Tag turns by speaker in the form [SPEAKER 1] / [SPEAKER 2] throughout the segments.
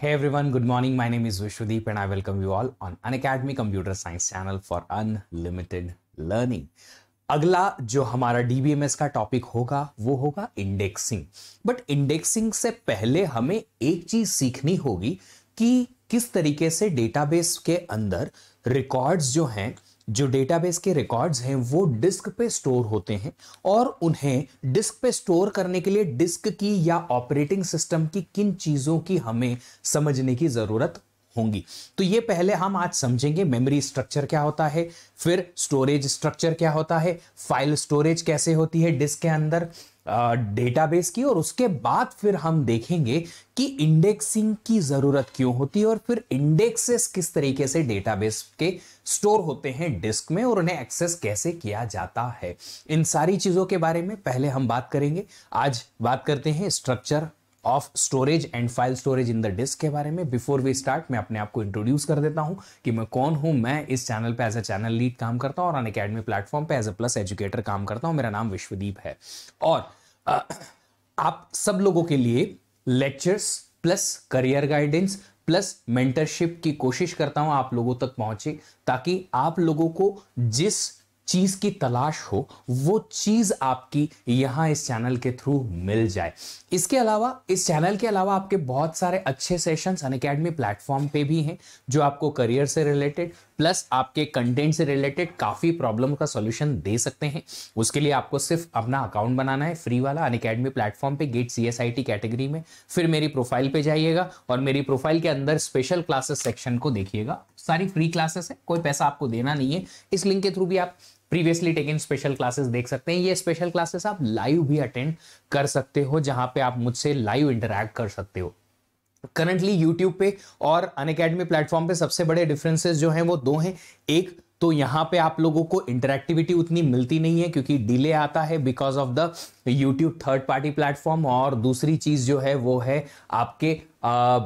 [SPEAKER 1] Hey everyone, good morning. My name is Vishwadeep and I welcome you all on An Academy Computer Science Channel for Unlimited Learning. अगला जो हमारा DBMS का topic होगा वो होगा indexing but indexing से पहले हमें एक चीज सीखनी होगी कि किस तरीके से डेटाबेस के अंदर रिकॉर्ड्स जो हैं जो डेटाबेस के रिकॉर्ड्स हैं वो डिस्क पे स्टोर होते हैं और उन्हें डिस्क पे स्टोर करने के लिए डिस्क की या ऑपरेटिंग सिस्टम की किन चीज़ों की हमें समझने की ज़रूरत होंगी तो ये पहले हम आज समझेंगे मेमोरी स्ट्रक्चर क्या होता है फिर स्टोरेज स्ट्रक्चर क्या होता है फाइल स्टोरेज कैसे होती है डिस्क के अंदर डेटाबेस की और उसके बाद फिर हम देखेंगे कि इंडेक्सिंग की ज़रूरत क्यों होती है और फिर इंडेक्सेस किस तरीके से डेटाबेस के स्टोर होते हैं डिस्क में और उन्हें एक्सेस कैसे किया जाता है इन सारी चीज़ों के बारे में पहले हम बात करेंगे आज बात करते हैं structure of storage and file storage in the disk के बारे में बिफोर वी स्टार्ट मैं अपने आप को इंट्रोड्यूस कर देता हूं कि मैं कौन हूं मैं इस चैनल पे एज अ चैनल लीड काम करता हूं और अन अकेडमी प्लेटफॉर्म पे एज अ प्लस एजुकेटर काम करता हूं मेरा नाम विश्वदीप है और आप सब लोगों के लिए lectures plus career guidance plus mentorship की कोशिश करता हूं आप लोगों तक पहुंचे ताकि आप लोगों को जिस चीज की तलाश हो वो चीज आपकी यहाँ इस चैनल के थ्रू मिल जाए इसके अलावा इस चैनल के अलावा आपके बहुत सारे अच्छे सेशंस अन अकेडमी प्लेटफॉर्म पे भी हैं जो आपको करियर से रिलेटेड प्लस आपके कंटेंट से रिलेटेड काफ़ी प्रॉब्लम का सॉल्यूशन दे सकते हैं उसके लिए आपको सिर्फ अपना अकाउंट बनाना है फ्री वाला अन अकेडमी प्लेटफॉर्म पे गेट सी एस कैटेगरी में फिर मेरी प्रोफाइल पे जाइएगा और मेरी प्रोफाइल के अंदर स्पेशल क्लासेस सेक्शन को देखिएगा सारी फ्री क्लासेस है कोई पैसा आपको देना नहीं है इस लिंक के थ्रू भी आप प्रीवियसली टेकन स्पेशल क्लासेस देख सकते हैं ये स्पेशल क्लासेस आप लाइव भी अटेंड कर सकते हो जहाँ पे आप मुझसे लाइव इंटरेक्ट कर सकते हो करंटली यूट्यूब पे और अन अकेडमी प्लेटफॉर्म पे सबसे बड़े डिफरेंसेस जो हैं वो दो हैं एक तो यहाँ पे आप लोगों को इंटरेक्टिविटी उतनी मिलती नहीं है क्योंकि डिले आता है because of the YouTube third party platform और दूसरी चीज़ जो है वो है आपके आ,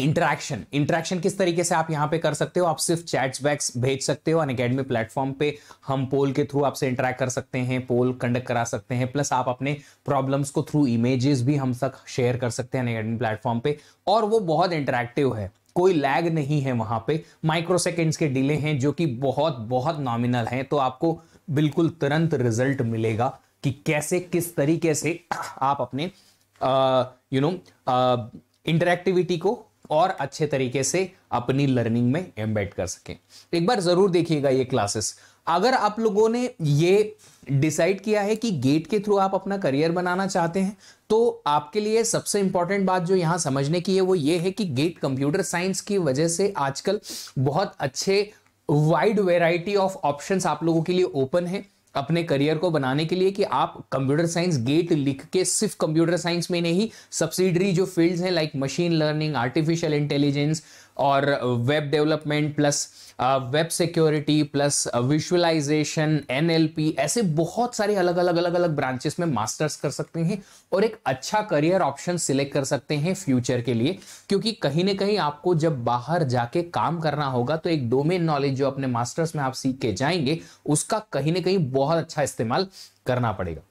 [SPEAKER 1] इंटरेक्शन इंटरेक्शन किस तरीके से आप यहाँ पे कर सकते हो आप सिर्फ चैट्स बैक्स भेज सकते हो अन प्लेटफॉर्म पे हम पोल के थ्रू आपसे इंटरेक्ट कर सकते हैं पोल कंडक्ट करा सकते हैं प्लस आप अपने प्रॉब्लम्स को थ्रू इमेजेस भी हम तक शेयर कर सकते हैं अनकेडमी प्लेटफॉर्म पे और वो बहुत इंटरेक्टिव है कोई लैग नहीं है वहाँ पे माइक्रोसेकेंड्स के डिले हैं जो कि बहुत बहुत नॉमिनल हैं तो आपको बिल्कुल तुरंत रिजल्ट मिलेगा कि कैसे किस तरीके से आप अपने यू नो इंटरेक्टिविटी को और अच्छे तरीके से अपनी लर्निंग में एम्बेड कर सकें एक बार ज़रूर देखिएगा ये क्लासेस अगर आप लोगों ने ये डिसाइड किया है कि गेट के थ्रू आप अपना करियर बनाना चाहते हैं तो आपके लिए सबसे इंपॉर्टेंट बात जो यहाँ समझने की है वो ये है कि गेट कंप्यूटर साइंस की वजह से आजकल बहुत अच्छे वाइड वेराइटी ऑफ ऑप्शंस आप लोगों के लिए ओपन है अपने करियर को बनाने के लिए कि आप कंप्यूटर साइंस गेट लिख के सिर्फ कंप्यूटर साइंस में नहीं सब्सिडरी जो फील्ड्स हैं like machine learning artificial intelligence और web development plus web security plus visualisation NLP ऐसे बहुत सारे अलग अलग अलग अलग ब्रांचेस में मास्टर्स कर सकते हैं और एक अच्छा करियर ऑप्शन सिलेक्ट कर सकते हैं फ्यूचर के लिए क्योंकि कहीं ना कहीं आपको जब बाहर जाके काम करना होगा तो एक डोमेन नॉलेज जो अपने मास्टर्स में आप सीख के जाएंगे उसका कहीं ना कहीं बहुत अच्छा इस्तेमाल करना पड़ेगा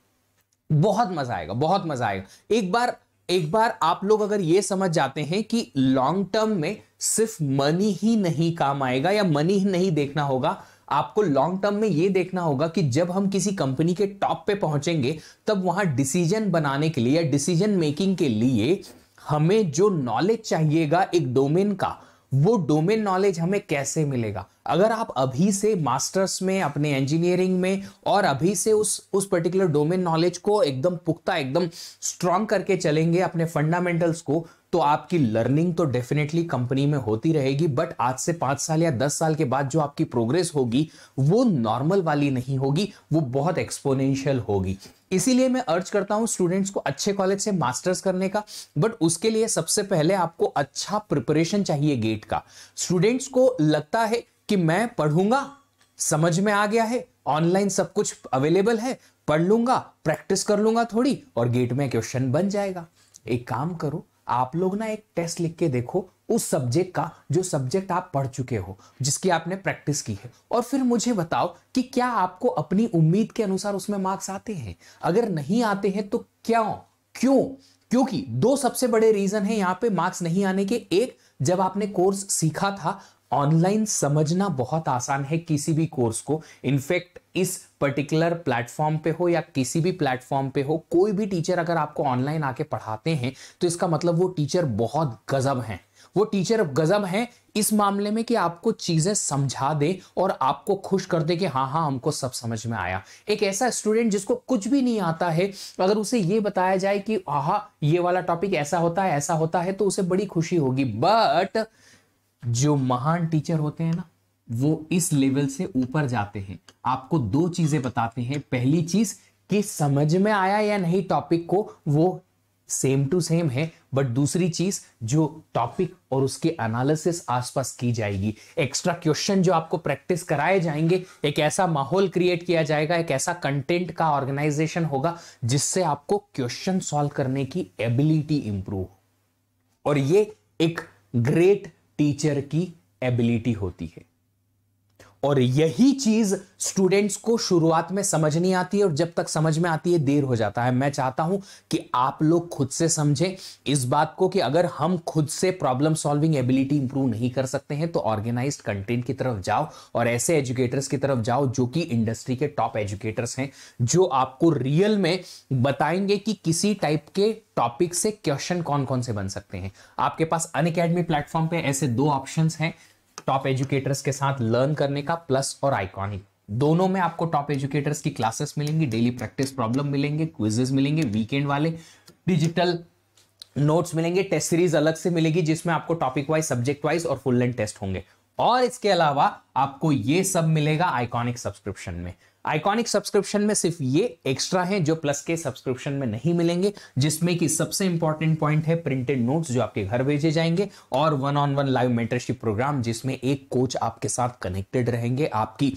[SPEAKER 1] बहुत मजा आएगा बहुत मजा आएगा एक बार एक बार आप लोग अगर ये समझ जाते हैं कि लॉन्ग टर्म में सिर्फ मनी ही नहीं काम आएगा या मनी ही नहीं देखना होगा आपको लॉन्ग टर्म में यह देखना होगा कि जब हम किसी कंपनी के टॉप पे पहुंचेंगे तब वहां डिसीजन बनाने के लिए या डिसीजन मेकिंग के लिए हमें जो नॉलेज चाहिएगा एक डोमेन का वो डोमेन नॉलेज हमें कैसे मिलेगा अगर आप अभी से मास्टर्स में अपने इंजीनियरिंग में और अभी से उस उस पर्टिकुलर डोमेन नॉलेज को एकदम पुख्ता एकदम स्ट्रांग करके चलेंगे अपने फंडामेंटल्स को तो आपकी लर्निंग तो डेफिनेटली कंपनी में होती रहेगी बट आज से पांच साल या दस साल के बाद जो आपकी प्रोग्रेस होगी वो नॉर्मल वाली नहीं होगी वो बहुत एक्सपोनेंशियल होगी इसीलिए मैं अर्ज करता हूं स्टूडेंट्स को अच्छे कॉलेज से मास्टर्स करने का बट उसके लिए सबसे पहले आपको अच्छा प्रिपरेशन चाहिए गेट का स्टूडेंट्स को लगता है कि मैं पढ़ूंगा समझ में आ गया है ऑनलाइन सब कुछ अवेलेबल है पढ़ लूंगा प्रैक्टिस कर लूंगा थोड़ी और गेट में क्वेश्चन बन जाएगा एक काम करो आप लोग ना एक टेस्ट लिख के देखो उस सब्जेक्ट का जो सब्जेक्ट आप पढ़ चुके हो जिसकी आपने प्रैक्टिस की है और फिर मुझे बताओ कि क्या आपको अपनी उम्मीद के अनुसार उसमें मार्क्स आते हैं अगर नहीं आते हैं तो क्यों क्यों क्योंकि दो सबसे बड़े रीजन है यहां पे मार्क्स नहीं आने के एक जब आपने कोर्स सीखा था ऑनलाइन समझना बहुत आसान है किसी भी कोर्स को इनफैक्ट इस पर्टिकुलर प्लेटफॉर्म पे हो या किसी भी प्लेटफॉर्म पे हो कोई भी टीचर अगर आपको ऑनलाइन आके पढ़ाते हैं तो इसका मतलब वो टीचर बहुत गजब हैं वो टीचर गजब हैं इस मामले में कि आपको चीज़ें समझा दे और आपको खुश कर दे कि हाँ हाँ हमको सब समझ में आया एक ऐसा स्टूडेंट जिसको कुछ भी नहीं आता है अगर उसे ये बताया जाए कि हाँ ये वाला टॉपिक ऐसा होता है ऐसा होता है तो उसे बड़ी खुशी होगी बट जो महान टीचर होते हैं ना वो इस लेवल से ऊपर जाते हैं आपको दो चीजें बताते हैं पहली चीज कि समझ में आया या नहीं टॉपिक को वो सेम टू सेम है बट दूसरी चीज जो टॉपिक और उसके एनालिसिस आसपास की जाएगी एक्स्ट्रा क्वेश्चन जो आपको प्रैक्टिस कराए जाएंगे एक ऐसा माहौल क्रिएट किया जाएगा एक ऐसा कंटेंट का ऑर्गेनाइजेशन होगा जिससे आपको क्वेश्चन सॉल्व करने की एबिलिटी इंप्रूव और ये एक ग्रेट टीचर की एबिलिटी होती है और यही चीज स्टूडेंट्स को शुरुआत में समझ नहीं आती है और जब तक समझ में आती है देर हो जाता है मैं चाहता हूं कि आप लोग खुद से समझें इस बात को कि अगर हम खुद से प्रॉब्लम सॉल्विंग एबिलिटी इंप्रूव नहीं कर सकते हैं तो ऑर्गेनाइज कंटेंट की तरफ जाओ और ऐसे एजुकेटर्स की तरफ जाओ जो कि इंडस्ट्री के टॉप एजुकेटर्स हैं जो आपको रियल में बताएंगे कि किसी टाइप के टॉपिक से क्वेश्चन कौन कौन से बन सकते हैं आपके पास अन प्लेटफॉर्म पे ऐसे दो ऑप्शन हैं टॉप एजुकेटर्स के साथ लर्न करने का प्लस और आइकॉनिक दोनों में आपको टॉप एजुकेटर्स की क्लासेस मिलेंगी डेली प्रैक्टिस प्रॉब्लम मिलेंगे क्विजेस मिलेंगे वीकेंड वाले डिजिटल नोट्स मिलेंगे टेस्ट सीरीज अलग से मिलेगी जिसमें आपको टॉपिक वाइज सब्जेक्ट वाइज और फुल लेंथ टेस्ट होंगे और इसके अलावा आपको ये सब मिलेगा आइकॉनिक सब्सक्रिप्शन में आइकॉनिक सब्सक्रिप्शन में सिर्फ ये एक्स्ट्रा हैं जो प्लस के सब्सक्रिप्शन में नहीं मिलेंगे जिसमें कि सबसे इंपॉर्टेंट पॉइंट है प्रिंटेड नोट्स जो आपके घर भेजे जाएंगे और one on one live mentorship programme जिसमें एक कोच आपके साथ कनेक्टेड रहेंगे आपकी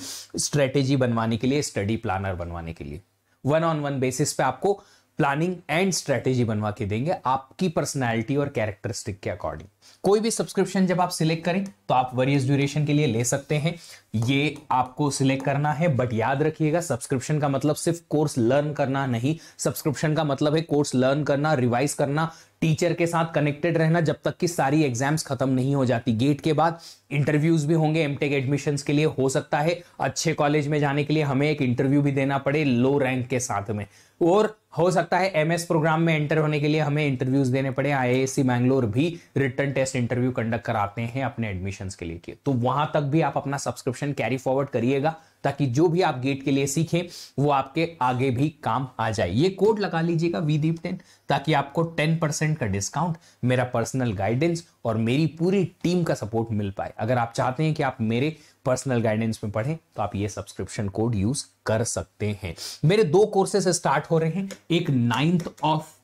[SPEAKER 1] स्ट्रेटेजी बनवाने के लिए स्टडी प्लानर बनवाने के लिए वन ऑन वन बेसिस पे आपको प्लानिंग एंड स्ट्रेटेजी बनवा के देंगे आपकी पर्सनैलिटी और कैरेक्टरिस्टिक के अकॉर्डिंग कोई भी सब्सक्रिप्शन जब आप सिलेक्ट करें तो आप वरियस ड्यूरेशन के लिए ले सकते हैं ये आपको सिलेक्ट करना है बट याद रखिएगा सब्सक्रिप्शन का मतलब सिर्फ कोर्स लर्न करना नहीं सब्सक्रिप्शन का मतलब है कोर्स लर्न करना रिवाइज करना टीचर के साथ कनेक्टेड रहना जब तक कि सारी एग्जाम्स खत्म नहीं हो जाती गेट के बाद इंटरव्यूज भी होंगे एमटेक एडमिशंस के लिए हो सकता है अच्छे कॉलेज में जाने के लिए हमें एक इंटरव्यू भी देना पड़े लो रैंक के साथ में और हो सकता है एमएस प्रोग्राम में एंटर होने के लिए हमें इंटरव्यूज देने पड़े आईआईएससी मैंगलोर भी रिटर्न टेस्ट इंटरव्यू कंडक्ट कराते हैं अपने एडमिशंस के लिए तो वहां तक भी आप अपना सब्सक्रिप्शन ऑप्शन कैरी फॉरवर्ड करिएगा ताकि जो भी आप गेट के लिए सीखें वो आपके आगे भी काम आ जाए ये कोड लगा लीजिएगा वीदीप टेन ताकि आपको टेन परसेंट का डिस्काउंट मेरा पर्सनल गाइडेंस और मेरी पूरी टीम का सपोर्ट मिल पाए अगर आप चाहते हैं कि आप मेरे पर्सनल गाइडेंस में पढ़ें तो आप ये सब्सक्रिप्शन कोड यूज कर सकते हैं मेरे दो कोर्सेस स्टार्ट हो रहे हैं एक नाइन्थ ऑफ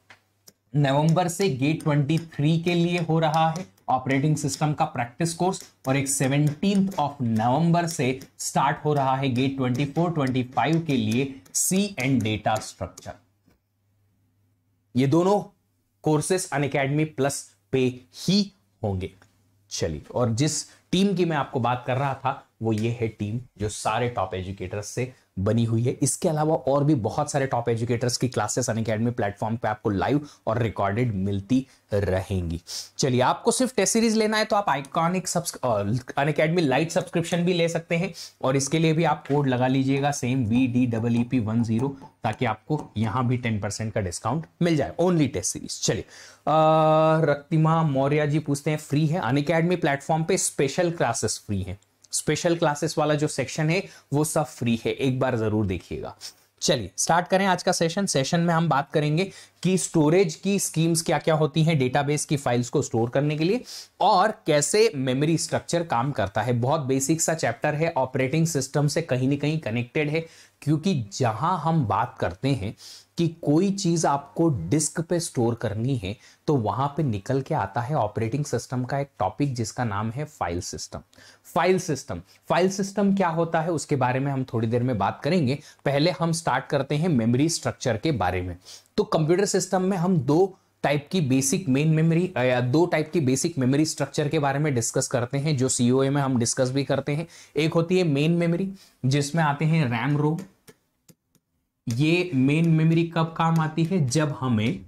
[SPEAKER 1] नवंबर से गेट ट्वेंटी के लिए हो रहा है ऑपरेटिंग सिस्टम का प्रैक्टिस कोर्स और एक सेवनटीन ऑफ नवंबर से स्टार्ट हो रहा है गेट 24 25 के लिए सी एंड डेटा स्ट्रक्चर ये दोनों कोर्सेस अन अकेडमी प्लस पे ही होंगे चलिए और जिस टीम की मैं आपको बात कर रहा था वो ये है टीम जो सारे टॉप एजुकेटर्स से बनी हुई है इसके अलावा और भी बहुत सारे टॉप एजुकेटर्स की क्लासेस अन अकेडमी प्लेटफॉर्म पे आपको लाइव और रिकॉर्डेड मिलती रहेंगी चलिए आपको सिर्फ टेस्ट सीरीज लेना है तो आप iconic Unacademy lite subscription भी ले सकते हैं और इसके लिए भी आप कोड लगा लीजिएगा same V D double E P one zero ताकि आपको यहाँ भी टेन परसेंट का डिस्काउंट मिल जाए ओनली टेस्ट सीरीज चलिए रक्तिमा मौर्य जी पूछते हैं फ्री है अन अकेडमी प्लेटफॉर्म पे स्पेशल क्लासेस फ्री है स्पेशल क्लासेस वाला जो सेक्शन है वो सब फ्री है एक बार जरूर देखिएगा चलिए स्टार्ट करें आज का सेशन सेशन में हम बात करेंगे कि स्टोरेज की स्कीम्स क्या क्या होती हैं डेटाबेस की फाइल्स को स्टोर करने के लिए और कैसे मेमोरी स्ट्रक्चर काम करता है बहुत बेसिक सा चैप्टर है ऑपरेटिंग सिस्टम से कहीं ना कहीं कनेक्टेड है क्योंकि जहां हम बात करते हैं कि कोई चीज़ आपको डिस्क पे स्टोर करनी है तो वहां पे निकल के आता है ऑपरेटिंग सिस्टम का एक टॉपिक जिसका नाम है file system file system file system क्या होता है उसके बारे में हम थोड़ी देर में बात करेंगे पहले हम स्टार्ट करते हैं मेमोरी स्ट्रक्चर के बारे में तो कंप्यूटर सिस्टम में हम दो टाइप की बेसिक मेन मेमोरी दो टाइप की बेसिक मेमोरी स्ट्रक्चर के बारे में डिस्कस करते हैं जो सीओए में हम डिस्कस भी करते हैं एक होती है मेन मेमोरी जिसमें आते हैं रैम रोम ये मेन मेमोरी कब काम आती है जब हमें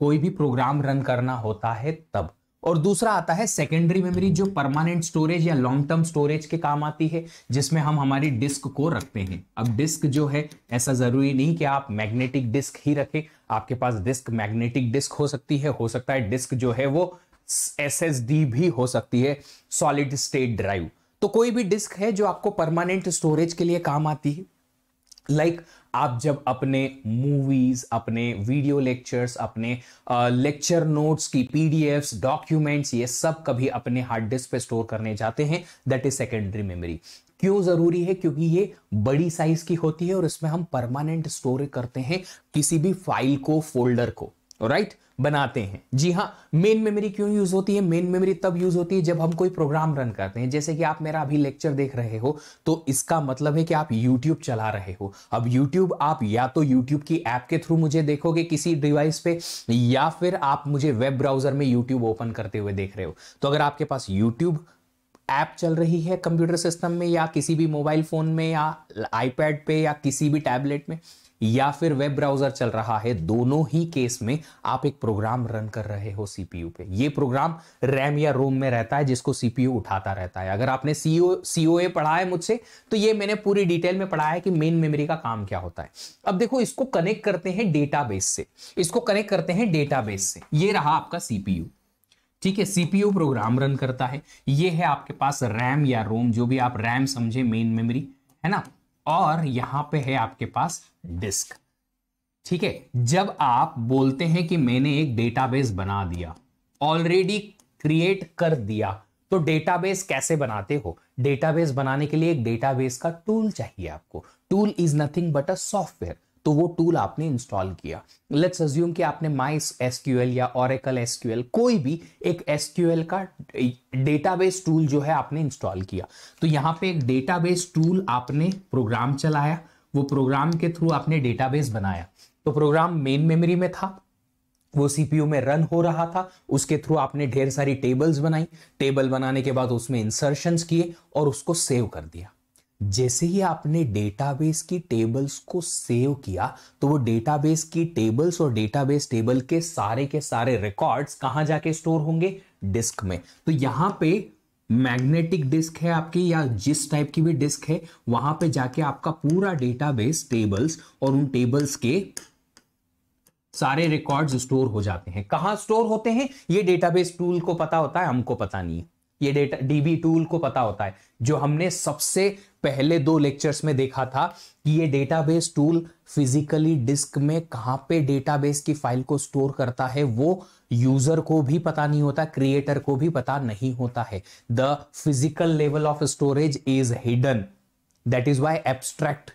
[SPEAKER 1] कोई भी प्रोग्राम रन करना होता है तब और दूसरा आता है सेकेंडरी मेमोरी जो परमानेंट स्टोरेज या लॉन्ग टर्म स्टोरेज के काम आती है जिसमें हम हमारी डिस्क को रखते हैं अब डिस्क जो है ऐसा जरूरी नहीं कि आप मैग्नेटिक डिस्क ही रखें आपके पास डिस्क मैग्नेटिक डिस्क हो सकती है हो सकता है डिस्क जो है वो एस भी हो सकती है सॉलिड स्टेट ड्राइव तो कोई भी डिस्क है जो आपको परमानेंट स्टोरेज के लिए काम आती है लाइक like, आप जब अपने मूवीज अपने वीडियो लेक्चर्स अपने लेक्चर नोट्स की पीडीएफ्स डॉक्यूमेंट्स ये सब कभी अपने हार्ड डिस्क पे स्टोर करने जाते हैं दैट इज सेकेंडरी मेमोरी क्यों जरूरी है क्योंकि ये बड़ी साइज की होती है और इसमें हम परमानेंट स्टोर करते हैं किसी भी फाइल को फोल्डर को राइट बनाते हैं जी हाँ मेन मेमोरी क्यों यूज होती है मेन मेमोरी तब यूज होती है जब हम कोई प्रोग्राम रन करते हैं जैसे कि आप मेरा अभी लेक्चर देख रहे हो तो इसका मतलब है कि आप YouTube चला रहे हो अब YouTube आप या तो YouTube की ऐप के थ्रू मुझे देखोगे किसी डिवाइस पे या फिर आप मुझे वेब ब्राउजर में यूट्यूब ओपन करते हुए देख रहे हो तो अगर आपके पास यूट्यूब ऐप चल रही है कंप्यूटर सिस्टम में या किसी भी मोबाइल फोन में या आईपैड पे या किसी भी टैबलेट में या फिर वेब ब्राउजर चल रहा है दोनों ही केस में आप एक प्रोग्राम रन कर रहे हो सीपीयू पे ये प्रोग्राम रैम या रोम में रहता है जिसको सीपीयू उठाता रहता है अगर आपने सीओ सीओए पढ़ा है मुझसे तो ये मैंने पूरी डिटेल में पढ़ा है कि मेन मेमोरी का काम क्या होता है अब देखो इसको कनेक्ट करते हैं डेटाबेस से इसको कनेक्ट करते हैं डेटाबेस से ये रहा आपका सीपीयू ठीक है सीपीयू प्रोग्राम रन करता है ये है आपके पास रैम या रोम जो भी आप रैम समझे मेन मेमोरी है ना और यहां पे है आपके पास डिस्क ठीक है जब आप बोलते हैं कि मैंने एक डेटाबेस बना दिया ऑलरेडी क्रिएट कर दिया तो डेटाबेस कैसे बनाते हो डेटाबेस बनाने के लिए एक डेटाबेस का टूल चाहिए आपको tool is nothing but a software तो वो टूल आपने इंस्टॉल किया लेट्स अज्यूम कि आपने माइस एस या ऑरेकल एस कोई भी एक एस का डेटाबेस टूल जो है आपने इंस्टॉल किया तो यहाँ पे एक डेटाबेस टूल आपने प्रोग्राम चलाया वो प्रोग्राम के थ्रू आपने डेटाबेस बनाया तो प्रोग्राम मेन मेमोरी में था वो सीपीयू में रन हो रहा था उसके थ्रू आपने ढेर सारी टेबल्स बनाई टेबल बनाने के बाद उसमें इंसर्शंस किए और उसको सेव कर दिया जैसे ही आपने डेटाबेस की टेबल्स को सेव किया तो वो डेटाबेस की टेबल्स और डेटाबेस टेबल के सारे के सारे रिकॉर्ड्स कहां जाके स्टोर होंगे डिस्क में तो यहां पे मैग्नेटिक डिस्क है आपकी या जिस टाइप की भी डिस्क है वहां पे जाके आपका पूरा डेटाबेस टेबल्स और उन टेबल्स के सारे रिकॉर्ड्स स्टोर हो जाते हैं कहां स्टोर होते हैं ये डेटाबेस टूल को पता होता है हमको पता नहीं है ये डेटा डीबी टूल को पता होता है जो हमने सबसे पहले दो लेक्चर्स में देखा था कि ये डेटाबेस टूल फिजिकली डिस्क में कहाँ पे डेटाबेस की फाइल को स्टोर करता है वो यूजर को भी पता नहीं होता क्रिएटर को भी पता नहीं होता है the physical level of storage is hidden that is why abstract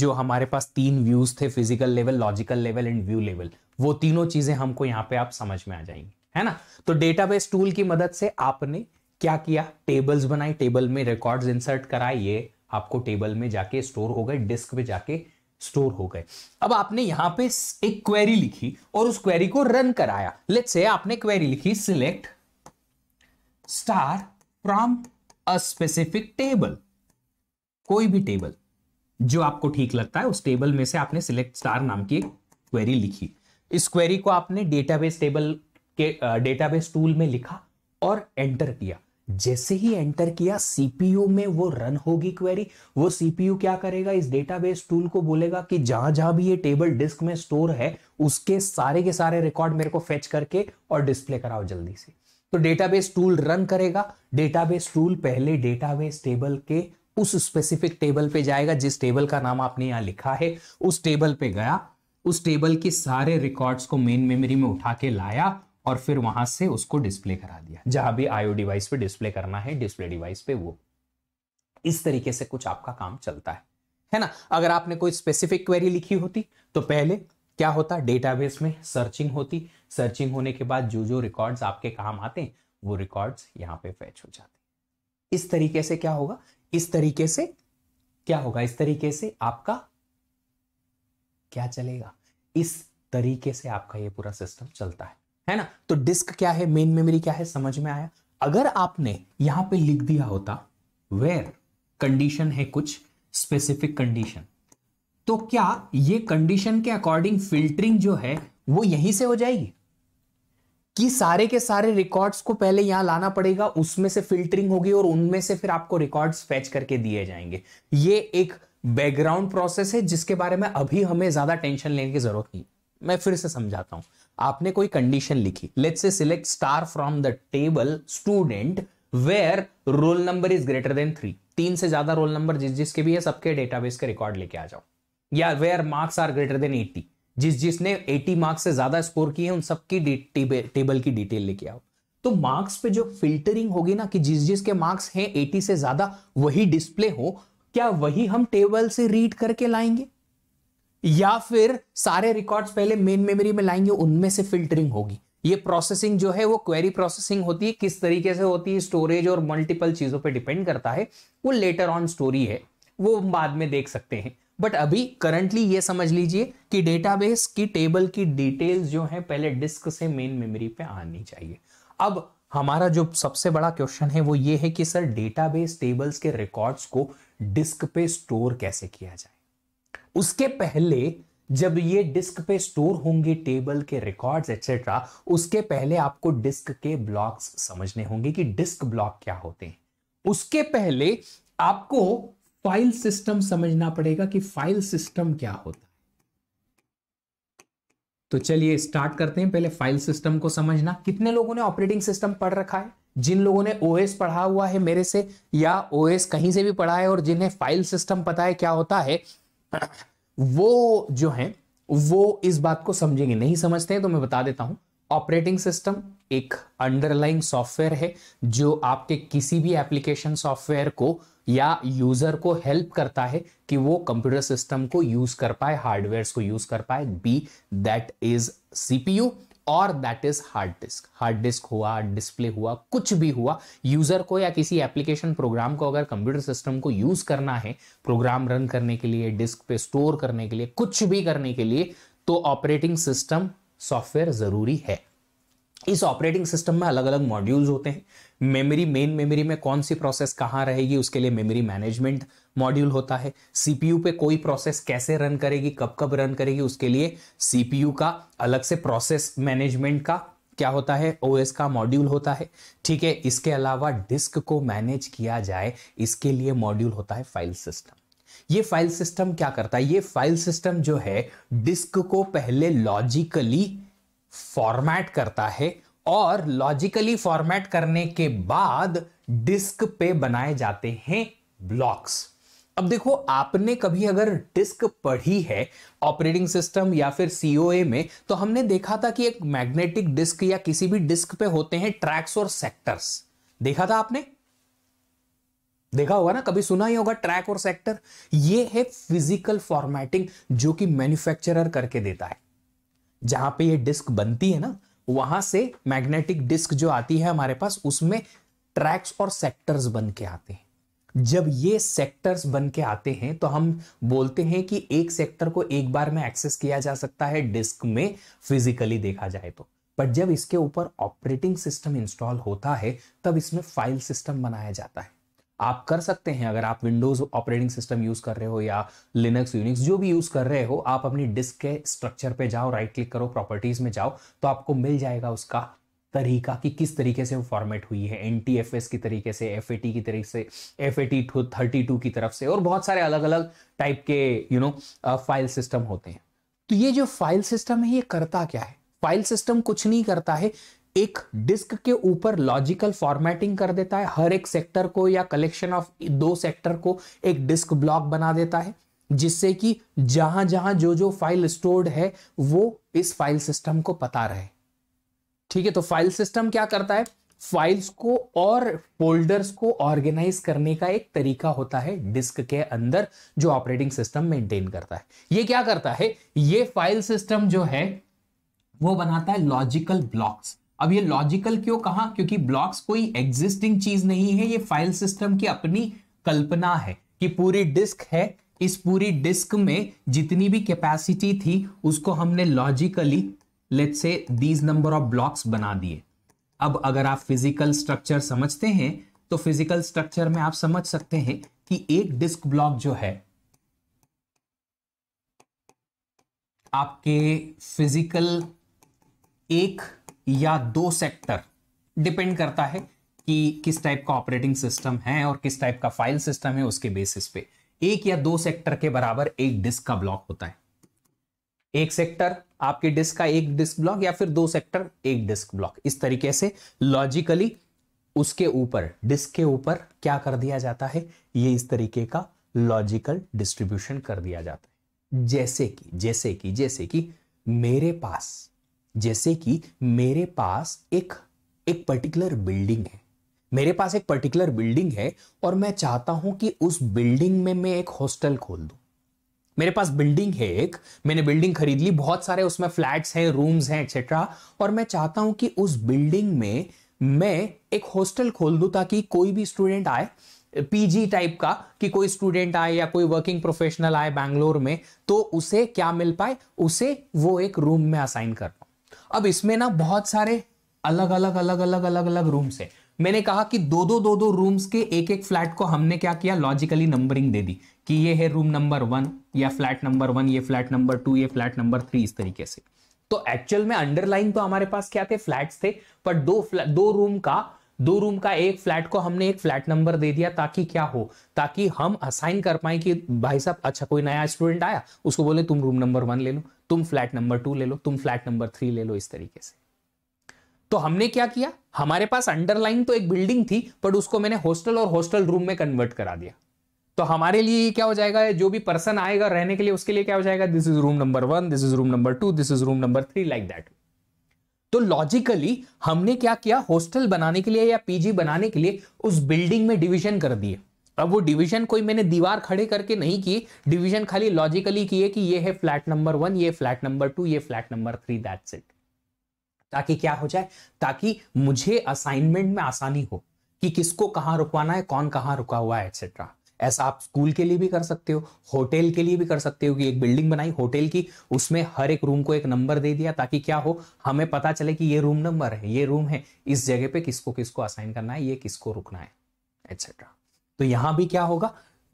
[SPEAKER 1] जो हमारे पास तीन व्यूज थे physical level logical level and view level वो तीनों चीजें हमको यहाँ पे आप समझ में आ जाएंगी है ना तो डेटाबेस टूल की मदद से आपने क्या किया टेबल्स बनाई टेबल में रिकॉर्ड्स इंसर्ट कराए ये आपको टेबल में जाके स्टोर हो गए डिस्क में जाके स्टोर हो गए अब आपने यहां पे एक क्वेरी लिखी और उस क्वेरी को रन कराया लेट्स से आपने क्वेरी लिखी select star from a specific table कोई भी टेबल जो आपको ठीक लगता है उस टेबल में से आपने सिलेक्ट स्टार नाम की क्वेरी लिखी इस क्वेरी को आपने डेटाबेस टेबल के डेटाबेस टूल में लिखा और एंटर किया जैसे ही एंटर किया सीपीयू में वो रन होगी क्वेरी वो सीपीयू क्या करेगा इस डेटाबेस टूल को बोलेगा कि जहां जहां भी ये टेबल डिस्क में स्टोर है उसके सारे के सारे रिकॉर्ड मेरे को फेच करके और डिस्प्ले कराओ जल्दी से तो डेटाबेस टूल रन करेगा डेटाबेस टूल पहले डेटाबेस टेबल के उस स्पेसिफिक टेबल पे जाएगा जिस टेबल का नाम आपने यहां लिखा है उस टेबल पे गया उस टेबल के सारे रिकॉर्ड्स को मेन मेमोरी में उठा के लाया और फिर वहां से उसको डिस्प्ले करा दिया जहां भी आईओ डिवाइस पे डिस्प्ले करना है डिस्प्ले डिवाइस पे वो इस तरीके से कुछ आपका काम चलता है है ना अगर आपने कोई स्पेसिफिक क्वेरी लिखी होती तो पहले क्या होता डेटाबेस में सर्चिंग होती सर्चिंग होने के बाद जो जो रिकॉर्ड्स आपके काम आते हैं वो रिकॉर्ड्स यहाँ पे फैच हो जाते इस तरीके से क्या होगा इस तरीके से क्या होगा इस तरीके से आपका क्या चलेगा इस तरीके से आपका ये पूरा सिस्टम चलता है है ना तो डिस्क क्या है मेन मेमोरी क्या है समझ में आया अगर आपने यहां पे लिख दिया होता वेयर कंडीशन है कुछ स्पेसिफिक कंडीशन तो क्या ये कंडीशन के अकॉर्डिंग फिल्टरिंग जो है वो यहीं से हो जाएगी कि सारे के सारे रिकॉर्ड्स को पहले यहां लाना पड़ेगा उसमें से फिल्टरिंग होगी और उनमें से फिर आपको रिकॉर्ड्स फैच करके दिए जाएंगे ये एक बैकग्राउंड प्रोसेस है जिसके बारे में अभी हमें ज्यादा टेंशन लेने की जरूरत नहीं मैं फिर से समझाता हूं आपने कोई कंडीशन लिखी let's say select star from the table student where roll number is greater than three तीन से ज्यादा रोल नंबर जिस जिसके भी है सबके डेटाबेस के रिकॉर्ड लेके आ जाओ या where marks are greater than eighty जिस जिसने एटी मार्क्स से ज्यादा स्कोर किए हैं उन सबकी टेबल की डिटेल लेके आओ तो मार्क्स पे जो फिल्टरिंग होगी ना कि जिस जिस के मार्क्स हैं 80 से ज्यादा वही डिस्प्ले हो क्या वही हम टेबल से रीड करके लाएंगे या फिर सारे रिकॉर्ड्स पहले मेन मेमोरी में लाएंगे उनमें से फिल्टरिंग होगी ये प्रोसेसिंग जो है वो क्वेरी प्रोसेसिंग होती है किस तरीके से होती है स्टोरेज और मल्टीपल चीज़ों पे डिपेंड करता है वो लेटर ऑन स्टोरी है वो बाद में देख सकते हैं बट अभी करंटली ये समझ लीजिए कि डेटाबेस की टेबल की डिटेल्स जो है पहले डिस्क से मेन मेमोरी पे आनी चाहिए अब हमारा जो सबसे बड़ा क्वेश्चन है वो ये है कि सर डेटाबेस टेबल्स के रिकॉर्ड्स को डिस्क पे स्टोर कैसे किया जाए उसके पहले जब ये डिस्क पे स्टोर होंगे टेबल के रिकॉर्ड्स एक्सेट्रा उसके पहले आपको डिस्क के ब्लॉक्स समझने होंगे कि डिस्क ब्लॉक क्या होते हैं उसके पहले आपको फाइल सिस्टम समझना पड़ेगा कि फाइल सिस्टम क्या होता है तो चलिए स्टार्ट करते हैं पहले फाइल सिस्टम को समझना कितने लोगों ने ऑपरेटिंग सिस्टम पढ़ रखा है जिन लोगों ने ओएस पढ़ा हुआ है मेरे से या ओएस कहीं से भी पढ़ा है और जिन्हें फाइल सिस्टम पता है क्या होता है वो जो है वो इस बात को समझेंगे नहीं समझते हैं तो मैं बता देता हूं ऑपरेटिंग सिस्टम एक अंडरलाइन सॉफ्टवेयर है जो आपके किसी भी एप्लीकेशन सॉफ्टवेयर को या यूजर को हेल्प करता है कि वो कंप्यूटर सिस्टम को यूज कर पाए हार्डवेयर को यूज कर पाए बी दैट इज सीपीयू और that is hard disk hard disk हुआ डिस्प्ले हुआ कुछ भी हुआ यूजर को या किसी एप्लीकेशन प्रोग्राम को अगर कंप्यूटर सिस्टम को यूज करना है प्रोग्राम रन करने के लिए डिस्क पे स्टोर करने के लिए कुछ भी करने के लिए तो ऑपरेटिंग सिस्टम सॉफ्टवेयर जरूरी है इस ऑपरेटिंग सिस्टम में अलग अलग मॉड्यूल्स होते हैं मेमोरी मेन मेमोरी में कौन सी प्रोसेस कहाँ रहेगी उसके लिए मेमोरी मैनेजमेंट मॉड्यूल होता है सीपीयू पे कोई प्रोसेस कैसे रन करेगी कब कब रन करेगी उसके लिए सीपीयू का अलग से प्रोसेस मैनेजमेंट का क्या होता है ओएस का मॉड्यूल होता है ठीक है इसके अलावा डिस्क को मैनेज किया जाए इसके लिए मॉड्यूल होता है फाइल सिस्टम ये फाइल सिस्टम क्या करता है ये फाइल सिस्टम जो है डिस्क को पहले लॉजिकली फॉर्मेट करता है और लॉजिकली फॉर्मेट करने के बाद डिस्क पे बनाए जाते हैं ब्लॉक्स अब देखो आपने कभी अगर डिस्क पढ़ी है ऑपरेटिंग सिस्टम या फिर सीओए में तो हमने देखा था कि एक मैग्नेटिक डिस्क या किसी भी डिस्क पे होते हैं ट्रैक्स और सेक्टर्स देखा था आपने देखा होगा ना कभी सुना ही होगा ट्रैक और सेक्टर ये है फिजिकल फॉर्मेटिंग जो कि मैन्युफैक्चरर करके देता है जहां पे ये डिस्क बनती है ना वहां से मैग्नेटिक डिस्क जो आती है हमारे पास उसमें ट्रैक्स और सेक्टर्स बन के आते हैं जब ये सेक्टर्स बन के आते हैं तो हम बोलते हैं कि एक सेक्टर को एक बार में एक्सेस किया जा सकता है डिस्क में फिजिकली देखा जाए तो बट जब इसके ऊपर ऑपरेटिंग सिस्टम इंस्टॉल होता है तब इसमें फाइल सिस्टम बनाया जाता है आप कर सकते हैं अगर आप विंडोज ऑपरेटिंग सिस्टम यूज कर रहे हो या लिनक्स यूनिक्स जो भी यूज कर रहे हो आप अपनी डिस्क के स्ट्रक्चर पे जाओ राइट क्लिक करो प्रॉपर्टीज में जाओ तो आपको मिल जाएगा उसका तरीका कि किस तरीके से वो फॉर्मेट हुई है एन टी एफ एस की तरीके से एफ ए टी की तरीके से F A T thirty two की तरफ से और बहुत सारे अलग अलग टाइप के यू नो फाइल सिस्टम होते हैं तो ये जो फाइल सिस्टम है ये करता क्या है फाइल सिस्टम कुछ नहीं करता है एक डिस्क के ऊपर लॉजिकल फॉर्मेटिंग कर देता है हर एक सेक्टर को या कलेक्शन ऑफ दो सेक्टर को एक डिस्क ब्लॉक बना देता है जिससे कि जहां जहां जो जो फाइल स्टोर्ड है वो इस फाइल सिस्टम को पता रहे ठीक है तो फाइल सिस्टम क्या करता है फाइल्स को और फोल्डर्स को ऑर्गेनाइज करने का एक तरीका होता है डिस्क के अंदर जो ऑपरेटिंग सिस्टम मेंटेन करता है ये क्या करता है ये फाइल सिस्टम जो है वो बनाता है लॉजिकल ब्लॉक्स अब ये लॉजिकल क्यों कहा क्योंकि ब्लॉक्स कोई एग्जिस्टिंग चीज नहीं है ये फाइल सिस्टम की अपनी कल्पना है कि पूरी डिस्क है इस पूरी डिस्क में जितनी भी कैपेसिटी थी उसको हमने logically let's say these number of blocks बना दिए अब अगर आप फिजिकल स्ट्रक्चर समझते हैं तो फिजिकल स्ट्रक्चर में आप समझ सकते हैं कि एक डिस्क ब्लॉक जो है आपके फिजिकल एक या दो सेक्टर डिपेंड करता है कि किस टाइप का ऑपरेटिंग सिस्टम है और किस टाइप का फाइल सिस्टम है उसके बेसिस पे एक या दो सेक्टर के बराबर एक डिस्क का ब्लॉक होता है एक सेक्टर आपके डिस्क का एक डिस्क ब्लॉक या फिर दो सेक्टर एक डिस्क ब्लॉक इस तरीके से लॉजिकली उसके ऊपर डिस्क के ऊपर क्या कर दिया जाता है ये इस तरीके का लॉजिकल डिस्ट्रीब्यूशन कर दिया जाता है जैसे कि जैसे कि जैसे कि मेरे पास जैसे कि मेरे पास एक एक पर्टिकुलर बिल्डिंग है मेरे पास एक पर्टिकुलर बिल्डिंग है और मैं चाहता हूं कि उस बिल्डिंग में मैं एक हॉस्टल खोल दूं मेरे पास बिल्डिंग है एक मैंने बिल्डिंग खरीद ली बहुत सारे उसमें फ्लैट्स हैं रूम्स हैं एक्सेट्रा और मैं चाहता हूं कि उस बिल्डिंग में मैं एक हॉस्टल खोल दूं ताकि कोई भी स्टूडेंट आए पीजी टाइप का कि कोई स्टूडेंट आए या कोई वर्किंग प्रोफेशनल आए बैंगलोर में तो उसे क्या मिल पाए उसे वो एक रूम में असाइन कर अब इसमें ना बहुत सारे अलग अलग अलग अलग अलग अलग रूम्स है मैंने कहा कि दो दो दो दो रूम्स के एक एक फ्लैट को हमने क्या किया लॉजिकली नंबरिंग दे दी कि ये है रूम नंबर वन या फ्लैट नंबर वन ये फ्लैट नंबर टू ये फ्लैट नंबर थ्री इस तरीके से तो एक्चुअल में अंडरलाइन तो हमारे पास क्या थे फ्लैट्स थे पर दो दो रूम का दो रूम का एक फ्लैट को हमने एक फ्लैट नंबर दे दिया ताकि क्या हो ताकि हम असाइन कर पाए कि भाई साहब अच्छा कोई नया स्टूडेंट आया उसको बोले तुम रूम नंबर वन ले लो तुम फ्लैट नंबर टू ले लो तुम फ्लैट नंबर थ्री ले लो इस तरीके से तो हमने क्या किया हमारे पास अंडरलाइन तो एक बिल्डिंग थी पर उसको मैंने हॉस्टल और हॉस्टल रूम में कन्वर्ट करा दिया तो हमारे लिए क्या हो जाएगा जो भी पर्सन आएगा रहने के लिए उसके लिए क्या हो जाएगा this is room number one this is room number two this is room number three like that तो लॉजिकली हमने क्या किया हॉस्टल बनाने के लिए या पीजी बनाने के लिए उस बिल्डिंग में डिवीजन कर दिया अब वो डिवीजन कोई मैंने दीवार खड़े करके नहीं की डिवीजन खाली लॉजिकली की है कि ये है फ्लैट नंबर वन ये फ्लैट नंबर टू ये flat number three that's it ताकि क्या हो जाए ताकि मुझे असाइनमेंट में आसानी हो कि किसको कहां रुकवाना है कौन कहां रुका हुआ है एक्सेट्रा ऐसा आप स्कूल के लिए भी कर सकते हो होटल के लिए भी कर सकते हो कि एक बिल्डिंग बनाई होटल की उसमें हर एक रूम को एक नंबर दे दिया ताकि क्या हो हमें पता चले कि ये रूम नंबर है ये रूम है इस जगह पे किसको किसको असाइन करना है ये किसको रुकना है एक्सेट्रा तो यहां भी क्या होगा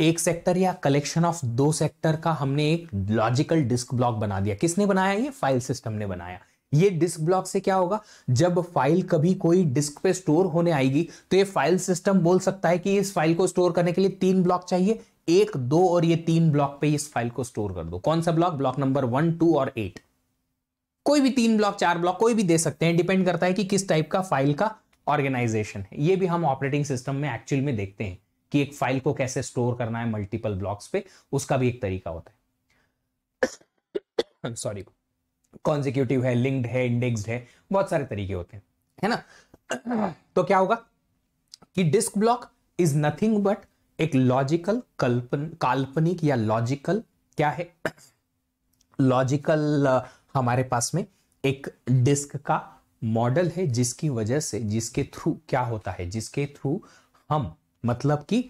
[SPEAKER 1] एक सेक्टर या कलेक्शन ऑफ दो सेक्टर का हमने एक लॉजिकल डिस्क ब्लॉक बना दिया किसने बनाया ये फाइल सिस्टम ने बनाया ये डिस्क ब्लॉक से क्या होगा जब फाइल कभी कोई डिस्क पे स्टोर होने आएगी तो ये फाइल सिस्टम बोल सकता है कि इस फाइल को स्टोर करने के लिए तीन ब्लॉक चाहिए एक दो और ये तीन ब्लॉक पे इस फाइल को स्टोर कर दो कौन सा block block number one two और एट कोई भी तीन ब्लॉक चार ब्लॉक कोई भी दे सकते हैं डिपेंड करता है कि किस टाइप का फाइल का ऑर्गेनाइजेशन है ये भी हम ऑपरेटिंग सिस्टम में एक्चुअल में देखते हैं कि एक फाइल को कैसे स्टोर करना है मल्टीपल ब्लॉक्स पे उसका भी एक तरीका होता है सॉरी कॉन्जिक्यूटिव है लिंक्ड है इंडेक्स्ड है बहुत सारे तरीके होते हैं है ना तो क्या होगा कि disk block is nothing but एक लॉजिकल कल्पन काल्पनिक या लॉजिकल क्या है लॉजिकल uh, हमारे पास में एक डिस्क का मॉडल है जिसकी वजह से जिसके थ्रू क्या होता है जिसके थ्रू हम मतलब कि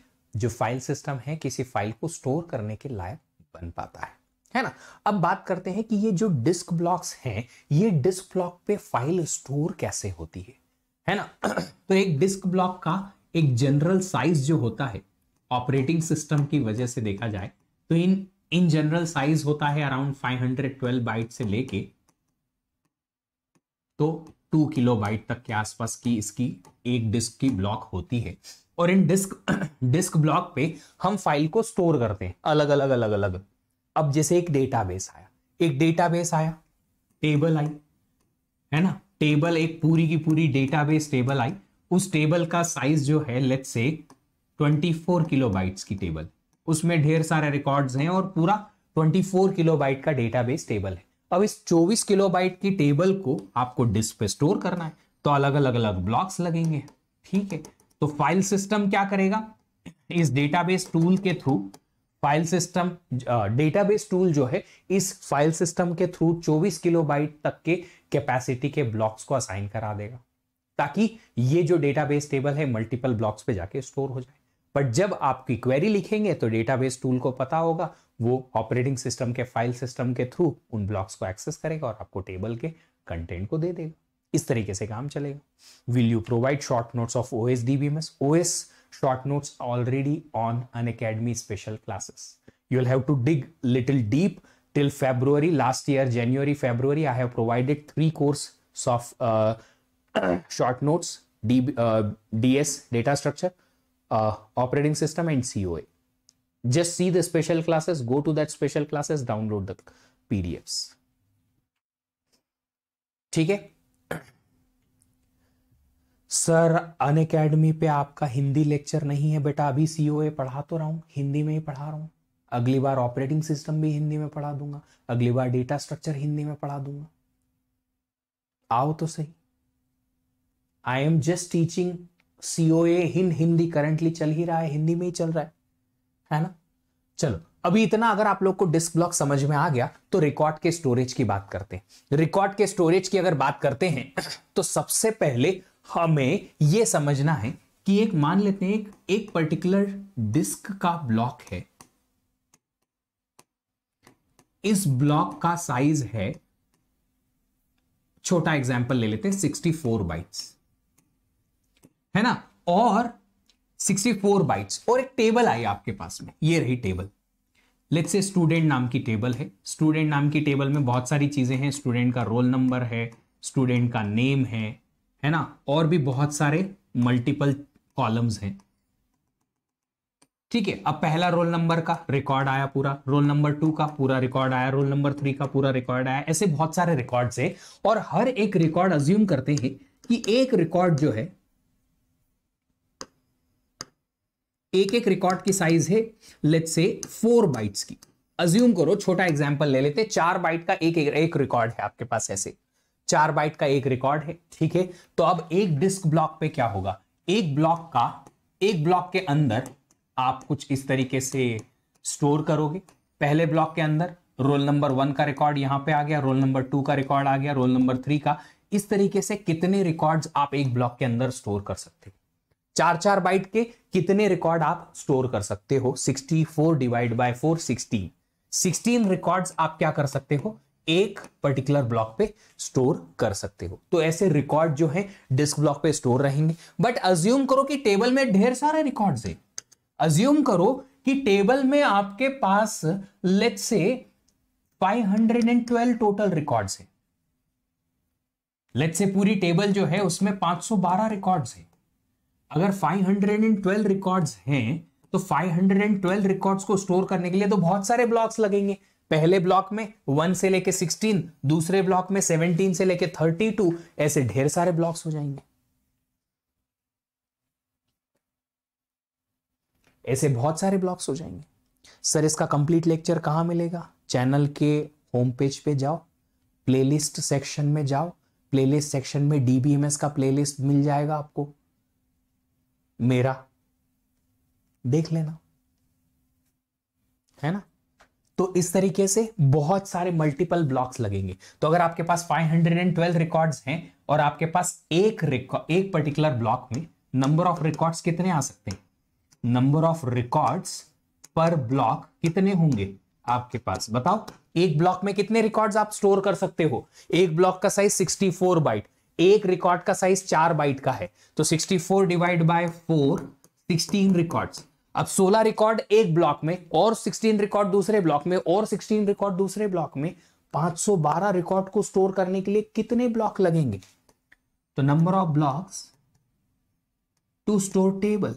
[SPEAKER 1] जो फाइल सिस्टम है किसी फाइल को स्टोर करने के लायक बन पाता है है ना अब बात करते हैं कि ये जो डिस्क ब्लॉक्स हैं ये डिस्क ब्लॉक पे फाइल स्टोर कैसे होती है है ना तो एक डिस्क ब्लॉक का एक जनरल साइज जो होता है ऑपरेटिंग सिस्टम की वजह से देखा जाए तो इन इन जनरल साइज होता है अराउंड 512 बाइट से लेके तो 2 किलो बाइट तक के आसपास की इसकी एक डिस्क की ब्लॉक होती है और इन डिस्क डिस्क ब्लॉक पे हम फाइल को स्टोर करते हैं अलग अलग अलग अलग अब जैसे एक डेटाबेस आया एक डेटाबेस आया टेबल आई है ना टेबल एक पूरी की पूरी डेटाबेस टेबल आई उस टेबल का साइज जो है लेट से 24 किलोबाइट्स की टेबल उसमें ढेर सारे रिकॉर्ड्स हैं और पूरा 24 किलोबाइट का डेटाबेस टेबल है अब इस 24 किलोबाइट की टेबल को आपको डिस्क पे स्टोर करना है तो अलग अलग अलग ब्लॉक्स लगेंगे ठीक है तो फाइल सिस्टम क्या करेगा इस डेटाबेस टूल के through file system database tool जो है इस फाइल सिस्टम के थ्रू 24 किलोबाइट तक के कैपेसिटी के ब्लॉक्स को असाइन करा देगा ताकि ये जो डेटाबेस टेबल है मल्टीपल ब्लॉक्स पे जाके स्टोर हो जाए बट जब आपकी क्वेरी लिखेंगे तो डेटाबेस टूल को पता होगा वो ऑपरेटिंग सिस्टम के फाइल सिस्टम के थ्रू उन ब्लॉक्स को एक्सेस करेगा और आपको टेबल के कंटेंट को दे देगा इस तरीके से काम चलेगा will you provide short notes of O S D B M S O S short notes already on Unacademy special classes you have to dig little deep till February last year January February I have provided three course of short notes D D S data structure operating system and C O A just see the special classes go to that special classes download the PDF ठीक है sir अन academy पे आपका Hindi lecture नहीं है बेटा अभी सी O ए पढ़ा तो रहा हूँ हिंदी में ही पढ़ा रहा हूँ अगली बार ऑपरेटिंग सिस्टम भी हिंदी में पढ़ा दूंगा अगली बार डेटा स्ट्रक्चर हिंदी में पढ़ा दूंगा आओ तो सही I am just teaching C O A in Hindi currently चल ही रहा है हिंदी में ही चल रहा है है ना चलो अभी इतना अगर आप लोग को डिस्क ब्लॉक समझ में आ गया तो रिकॉर्ड के स्टोरेज की बात करते हैं रिकॉर्ड के स्टोरेज की अगर बात करते हैं तो सबसे पहले हमें यह समझना है कि एक मान लेते हैं एक, एक पर्टिकुलर डिस्क का ब्लॉक है इस ब्लॉक का साइज है छोटा एग्जाम्पल ले लेते हैं 64 बाइट्स है ना और 64 बाइट्स और एक टेबल आई आपके पास में ये रही टेबल लेट्स से स्टूडेंट नाम की टेबल है स्टूडेंट नाम की टेबल में बहुत सारी चीजें हैं स्टूडेंट का रोल नंबर है स्टूडेंट का नेम है है ना और भी बहुत सारे मल्टीपल कॉलम्स हैं ठीक है अब पहला रोल नंबर का रिकॉर्ड आया पूरा रोल नंबर टू का पूरा रिकॉर्ड आया रोल नंबर थ्री का पूरा रिकॉर्ड आया ऐसे बहुत सारे रिकॉर्ड है और हर एक रिकॉर्ड अज्यूम करते हैं कि एक रिकॉर्ड जो है एक एक रिकॉर्ड की साइज है लेट से फोर बाइट्स की अज्यूम करो छोटा एग्जाम्पल ले लेते चार बाइट का एक एक, एक रिकॉर्ड है आपके पास ऐसे चार बाइट का एक रिकॉर्ड है ठीक है तो अब एक डिस्क ब्लॉक पे क्या होगा एक ब्लॉक का एक ब्लॉक के अंदर आप कुछ इस तरीके से स्टोर करोगे पहले ब्लॉक के अंदर रोल नंबर वन का रिकॉर्ड यहां पे आ गया रोल नंबर टू का रिकॉर्ड आ गया रोल नंबर थ्री का इस तरीके से कितने रिकॉर्ड्स आप एक ब्लॉक के अंदर स्टोर कर सकते हो चार चार बाइट के कितने रिकॉर्ड आप स्टोर कर सकते हो sixty four divide by four sixteen sixteen records आप क्या कर सकते हो एक पर्टिकुलर ब्लॉक पे स्टोर कर सकते हो तो ऐसे रिकॉर्ड जो है डिस्क ब्लॉक पे स्टोर रहेंगे बट अज्यूम करो कि टेबल में ढेर सारे रिकॉर्ड है अज्यूम करो कि टेबल में आपके पास लेट से 512 टोटल रिकॉर्ड्स है लेट से पूरी टेबल जो है उसमें 512 रिकॉर्ड्स है अगर 512 रिकॉर्ड्स हैं तो 512 रिकॉर्ड्स को स्टोर करने के लिए तो बहुत सारे ब्लॉक्स लगेंगे पहले ब्लॉक में वन से लेके सिक्सटीन दूसरे ब्लॉक में सेवनटीन से लेके थर्टी टू ऐसे ढेर सारे ब्लॉक्स हो जाएंगे ऐसे बहुत सारे ब्लॉक्स हो जाएंगे सर इसका कंप्लीट लेक्चर कहां मिलेगा चैनल के होम पेज पे जाओ प्लेलिस्ट सेक्शन में जाओ प्लेलिस्ट सेक्शन में डीबीएमएस का प्लेलिस्ट मिल जाएगा आपको मेरा देख लेना है ना तो इस तरीके से बहुत सारे मल्टीपल ब्लॉक्स लगेंगे तो अगर आपके पास 512 रिकॉर्ड्स हैं और आपके पास एक एक पर्टिकुलर ब्लॉक में नंबर ऑफ रिकॉर्ड्स कितने आ सकते हैं number of records per block कितने होंगे आपके पास बताओ एक ब्लॉक में कितने रिकॉर्ड्स आप स्टोर कर सकते हो एक ब्लॉक का साइज 64 बाइट एक रिकॉर्ड का साइज चार बाइट का है तो 64 डिवाइड बाय 4 16 रिकॉर्ड्स अब 16 रिकॉर्ड एक ब्लॉक में और 16 रिकॉर्ड दूसरे ब्लॉक में और 16 रिकॉर्ड दूसरे ब्लॉक में 512 रिकॉर्ड को स्टोर करने के लिए कितने ब्लॉक लगेंगे तो number of blocks to store table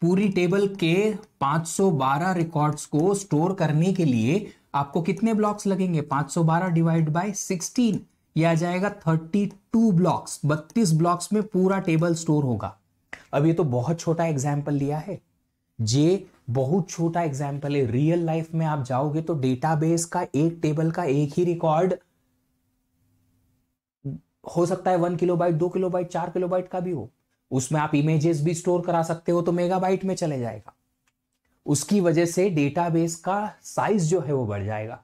[SPEAKER 1] पूरी टेबल के 512 रिकॉर्ड्स को स्टोर करने के लिए आपको कितने ब्लॉक्स लगेंगे 512 डिवाइड बाय 16 यह आ जाएगा 32 ब्लॉक्स 32 ब्लॉक्स में पूरा टेबल स्टोर होगा अब ये तो बहुत छोटा एग्जाम्पल लिया है जे बहुत छोटा एग्जाम्पल है रियल लाइफ में आप जाओगे तो डेटाबेस का एक टेबल का एक ही रिकॉर्ड हो सकता है वन किलोबाइट दो किलोबाइट चार किलोबाइट का भी हो उसमें आप इमेजेस भी स्टोर करा सकते हो तो मेगाबाइट में चले जाएगा उसकी वजह से डेटाबेस का साइज जो है वो बढ़ जाएगा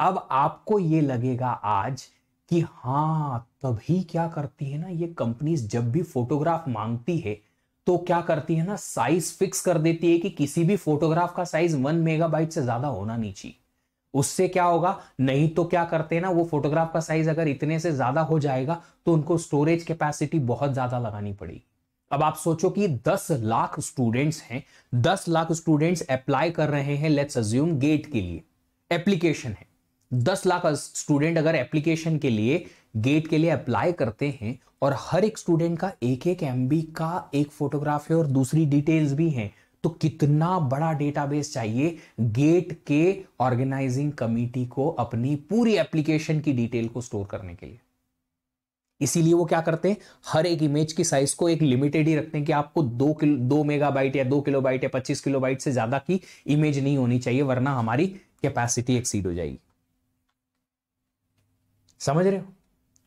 [SPEAKER 1] अब आपको ये लगेगा आज कि हाँ तभी क्या करती है ना ये कंपनीज जब भी फोटोग्राफ मांगती है तो क्या करती है ना साइज फिक्स कर देती है कि किसी भी फोटोग्राफ का साइज वन मेगाबाइट से ज्यादा होना नहीं चाहिए उससे क्या होगा नहीं तो क्या करते हैं ना वो फोटोग्राफ का साइज अगर इतने से ज्यादा हो जाएगा तो उनको स्टोरेज कैपेसिटी बहुत ज्यादा लगानी पड़ेगी अब आप सोचो कि 10 लाख स्टूडेंट्स हैं 10 लाख स्टूडेंट्स अप्लाई कर रहे हैं लेट्स अज्यूम गेट के लिए एप्लीकेशन है दस लाख स्टूडेंट अगर एप्लीकेशन के लिए गेट के लिए अप्लाई करते हैं और हर एक स्टूडेंट का एक एक एम का एक फोटोग्राफ है और दूसरी डिटेल्स भी हैं तो कितना बड़ा डेटाबेस चाहिए गेट के ऑर्गेनाइजिंग कमेटी को अपनी पूरी एप्लीकेशन की डिटेल को स्टोर करने के लिए इसीलिए वो क्या करते हैं हर एक इमेज की साइज को एक लिमिटेड ही रखते हैं कि आपको दो किलो दो मेगाबाइट या दो किलोबाइट या पच्चीस किलोबाइट से ज्यादा की इमेज नहीं होनी चाहिए वरना हमारी कैपेसिटी एक्सीड हो जाएगी समझ रहे हो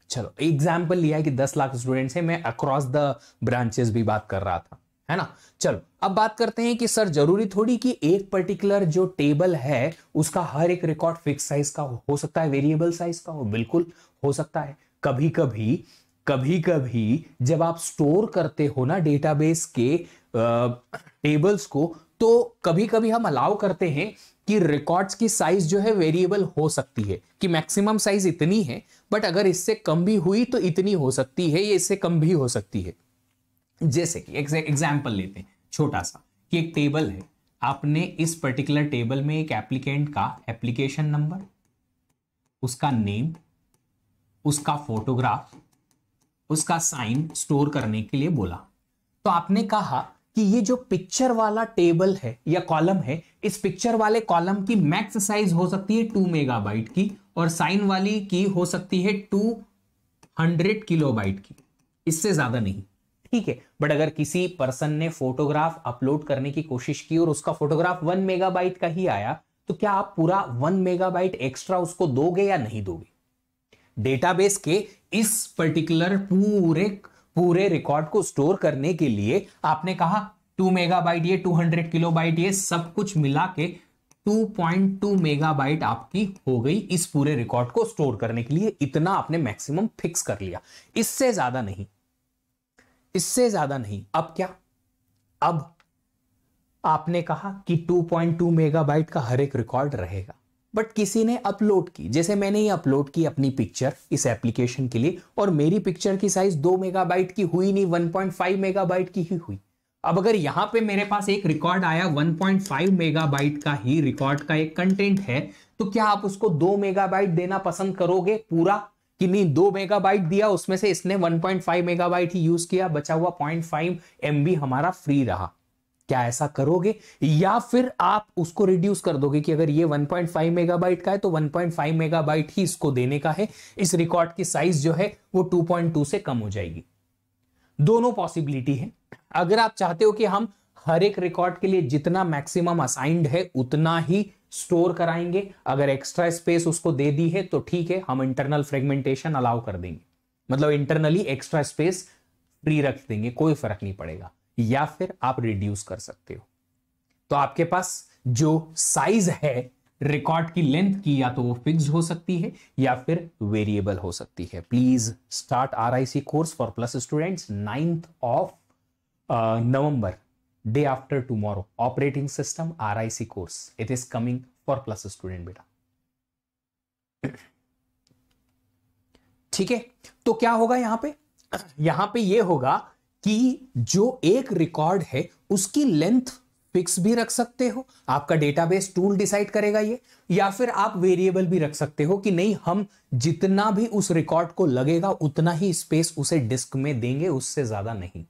[SPEAKER 1] चलो एग्जाम्पल लिया है कि दस लाख स्टूडेंट्स हैं मैं अक्रॉस द ब्रांचेस भी बात कर रहा था है ना चलो अब बात करते हैं कि सर जरूरी थोड़ी कि एक पर्टिकुलर जो टेबल है उसका हर एक रिकॉर्ड फिक्स साइज का हो, हो सकता है वेरिएबल साइज का हो बिल्कुल हो सकता है कभी कभी कभी कभी जब आप स्टोर करते हो ना डेटाबेस के आ, टेबल्स को तो कभी कभी हम अलाउ करते हैं कि रिकॉर्ड्स की साइज जो है वेरिएबल हो सकती है कि मैक्सिमम साइज इतनी है बट अगर इससे कम भी हुई तो इतनी हो सकती है या इससे कम भी हो सकती है जैसे कि एग्जाम्पल लेते हैं छोटा सा कि एक टेबल है आपने इस पर्टिकुलर टेबल में एक एप्लीकेंट का एप्लीकेशन नंबर उसका नेम उसका फोटोग्राफ उसका साइन स्टोर करने के लिए बोला तो आपने कहा कि ये जो पिक्चर वाला टेबल है या कॉलम है इस पिक्चर वाले कॉलम की मैक्स साइज हो सकती है टू मेगाबाइट की और साइन वाली की हो सकती है टू हंड्रेड किलोबाइट की इससे ज्यादा नहीं ठीक है बट अगर किसी पर्सन ने फोटोग्राफ अपलोड करने की कोशिश की और उसका फोटोग्राफ वन मेगाबाइट का ही आया तो क्या आप पूरा वन मेगाबाइट एक्स्ट्रा उसको दोगे या नहीं दोगे डेटाबेस के इस पर्टिकुलर पूरे पूरे रिकॉर्ड को स्टोर करने के लिए आपने कहा टू मेगाबाइट ये टू हंड्रेड किलो बाइट ये सब कुछ मिला के मेगा मेगाबाइट आपकी हो गई इस पूरे रिकॉर्ड को स्टोर करने के लिए इतना आपने मैक्सिमम फिक्स कर लिया इससे ज्यादा नहीं इससे ज्यादा नहीं अब क्या अब आपने कहा कि 2.2 मेगाबाइट का हर एक रिकॉर्ड रहेगा बट किसी ने अपलोड की जैसे मैंने ही अपलोड की अपनी पिक्चर इस एप्लीकेशन के लिए और मेरी पिक्चर की साइज दो मेगाबाइट की हुई नहीं फाइव मेगाबाइट की ही हुई अब अगर यहां पे मेरे पास एक रिकॉर्ड आया वन पॉइंट फाइव मेगाबाइट का ही रिकॉर्ड का एक कंटेंट है तो क्या आप उसको दो मेगाबाइट देना पसंद करोगे पूरा कि नहीं दो मेगाबाइट दिया उसमें से इसने वन पॉइंट फाइव मेगाबाइट ही यूज किया बचा हुआ पॉइंट एम बी हमारा फ्री रहा क्या ऐसा करोगे या फिर आप उसको रिड्यूस कर दोगे कि अगर ये 1.5 मेगाबाइट का है तो 1.5 मेगाबाइट ही इसको देने का है इस रिकॉर्ड की साइज जो है वो 2.2 से कम हो जाएगी दोनों पॉसिबिलिटी है अगर आप चाहते हो कि हम हर एक रिकॉर्ड के लिए जितना मैक्सिमम असाइंड है उतना ही स्टोर कराएंगे अगर एक्स्ट्रा स्पेस उसको दे दी है तो ठीक है हम इंटरनल फ्रेगमेंटेशन अलाउ कर देंगे मतलब इंटरनली एक्स्ट्रा स्पेस फ्री रख देंगे कोई फर्क नहीं पड़ेगा या फिर आप रिड्यूस कर सकते हो तो आपके पास जो साइज है रिकॉर्ड की लेंथ की या तो वो फिक्स हो सकती है या फिर वेरिएबल हो सकती है please start RIC course for plus students ninth of November day after tomorrow operating system RIC course it is coming for plus student बेटा ठीक है तो क्या होगा यहां पे यहां पे ये यह होगा कि जो एक रिकॉर्ड है उसकी लेंथ फिक्स भी रख सकते हो आपका डेटाबेस टूल डिसाइड करेगा ये या फिर आप वेरिएबल भी रख सकते हो कि नहीं हम जितना भी उस रिकॉर्ड को लगेगा उतना ही स्पेस उसे डिस्क में देंगे उससे ज़्यादा नहीं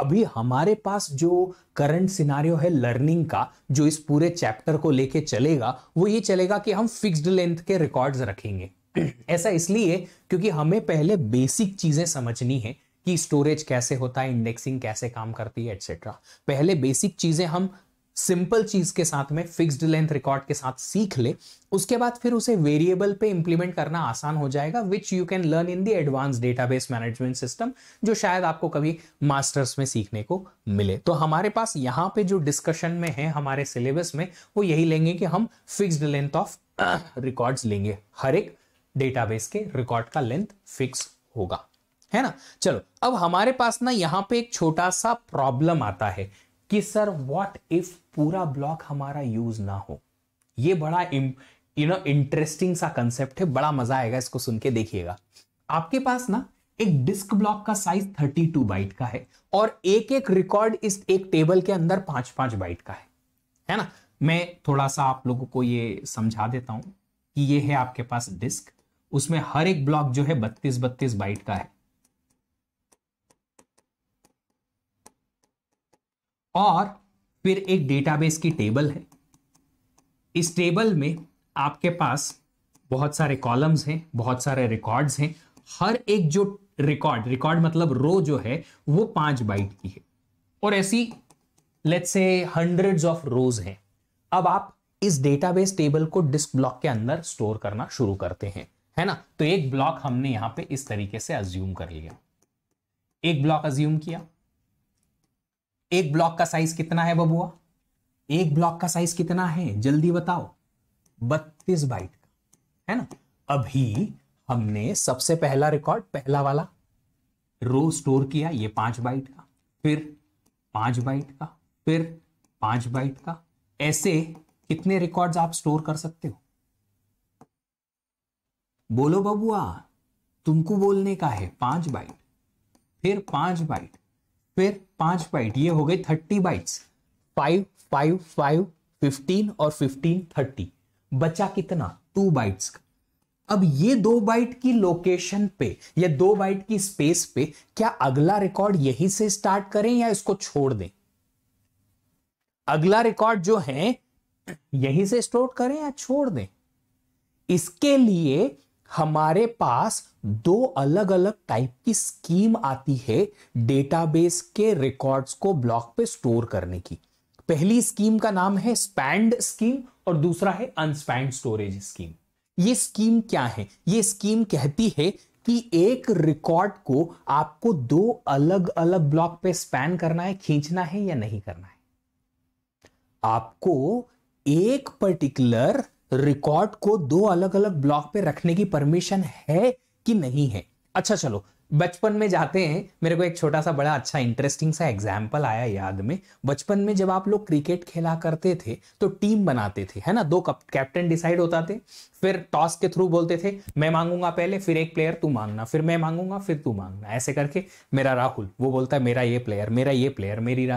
[SPEAKER 1] अभी हमारे पास जो करंट सिनारियो है लर्निंग का जो इस पूरे चैप्टर को लेके चलेगा वो ये चलेगा कि हम फिक्स्ड लेंथ के रिकॉर्ड्स रखेंगे ऐसा इसलिए क्योंकि हमें पहले बेसिक चीज़ें समझनी है कि स्टोरेज कैसे होता है इंडेक्सिंग कैसे काम करती है एटसेट्रा पहले बेसिक चीजें हम सिंपल चीज के साथ में फिक्स्ड लेंथ रिकॉर्ड के साथ सीख ले उसके बाद फिर उसे वेरिएबल पे इंप्लीमेंट करना आसान हो जाएगा which you can learn in the advance database management system जो शायद आपको कभी मास्टर्स में सीखने को मिले तो हमारे पास यहाँ पे जो डिस्कशन में है हमारे सिलेबस में वो यही लेंगे कि हम फिक्स्ड लेंथ ऑफ रिकॉर्ड्स लेंगे हर एक डेटाबेस के रिकॉर्ड का लेंथ फिक्स होगा है ना चलो अब हमारे पास ना यहां पे एक छोटा सा प्रॉब्लम आता है कि सर व्हाट इफ पूरा ब्लॉक हमारा यूज ना हो ये बड़ा यू नो इंटरेस्टिंग सा कंसेप्ट है बड़ा मजा आएगा इसको सुन के देखिएगा आपके पास ना एक डिस्क ब्लॉक का साइज 32 बाइट का है और एक एक रिकॉर्ड इस एक टेबल के अंदर पांच पांच बाइट का है है ना मैं थोड़ा सा आप लोगों को ये समझा देता हूं कि ये है आपके पास डिस्क उसमें हर एक ब्लॉक जो है बत्तीस बत्तीस बाइट का है और फिर एक डेटाबेस की टेबल है इस टेबल में आपके पास बहुत सारे कॉलम्स हैं बहुत सारे रिकॉर्ड्स हैं हर एक जो रिकॉर्ड रिकॉर्ड मतलब रो जो है वो पांच बाइट की है और ऐसी लेट्स से हंड्रेड्स ऑफ रोज हैं अब आप इस डेटाबेस टेबल को डिस्क ब्लॉक के अंदर स्टोर करना शुरू करते हैं है ना तो एक ब्लॉक हमने यहां पे इस तरीके से अज्यूम कर लिया एक ब्लॉक अज्यूम किया एक ब्लॉक का साइज कितना है बबुआ एक ब्लॉक का साइज कितना है जल्दी बताओ बत्तीस बाइट का है ना अभी हमने सबसे पहला रिकॉर्ड पहला वाला रो स्टोर किया ये पांच बाइट का फिर पांच बाइट का फिर पांच बाइट का ऐसे कितने रिकॉर्ड्स आप स्टोर कर सकते हो बोलो बबुआ तुमको बोलने का है पांच बाइट फिर पांच बाइट फिर पांच बाइट ये हो गई thirty bytes five five five fifteen और फिफ्टीन थर्टी बचा कितना टू बाइट्स का अब ये दो बाइट की लोकेशन पे या दो बाइट की स्पेस पे क्या अगला रिकॉर्ड यहीं से स्टार्ट करें या इसको छोड़ दें अगला रिकॉर्ड जो है यहीं से स्टोर करें या छोड़ दें इसके लिए हमारे पास दो अलग अलग टाइप की स्कीम आती है डेटाबेस के रिकॉर्ड्स को ब्लॉक पे स्टोर करने की पहली स्कीम का नाम है स्पैंड स्कीम और दूसरा है अनस्पैंड स्टोरेज स्कीम ये स्कीम क्या है ये स्कीम कहती है कि एक रिकॉर्ड को आपको दो अलग अलग ब्लॉक पे स्पैन करना है खींचना है या नहीं करना है आपको एक पर्टिकुलर रिकॉर्ड को दो अलग अलग ब्लॉक पे रखने की परमिशन है कि नहीं है अच्छा चलो बचपन में जाते हैं मेरे को एक छोटा सा बड़ा अच्छा इंटरेस्टिंग सा एग्जाम्पल आया याद में बचपन में जब आप लोग क्रिकेट खेला करते थे तो टीम बनाते थे है ना दो कैप्टन डिसाइड होता थे फिर टॉस के थ्रू बोलते थे मैं मांगूंगा पहले फिर एक प्लेयर तू मांगना फिर मैं मांगूंगा फिर तू मांगना ऐसे करके मेरा राहुल वो बोलता है मेरा ये प्लेयर मेरा ये प्लेयर मेरी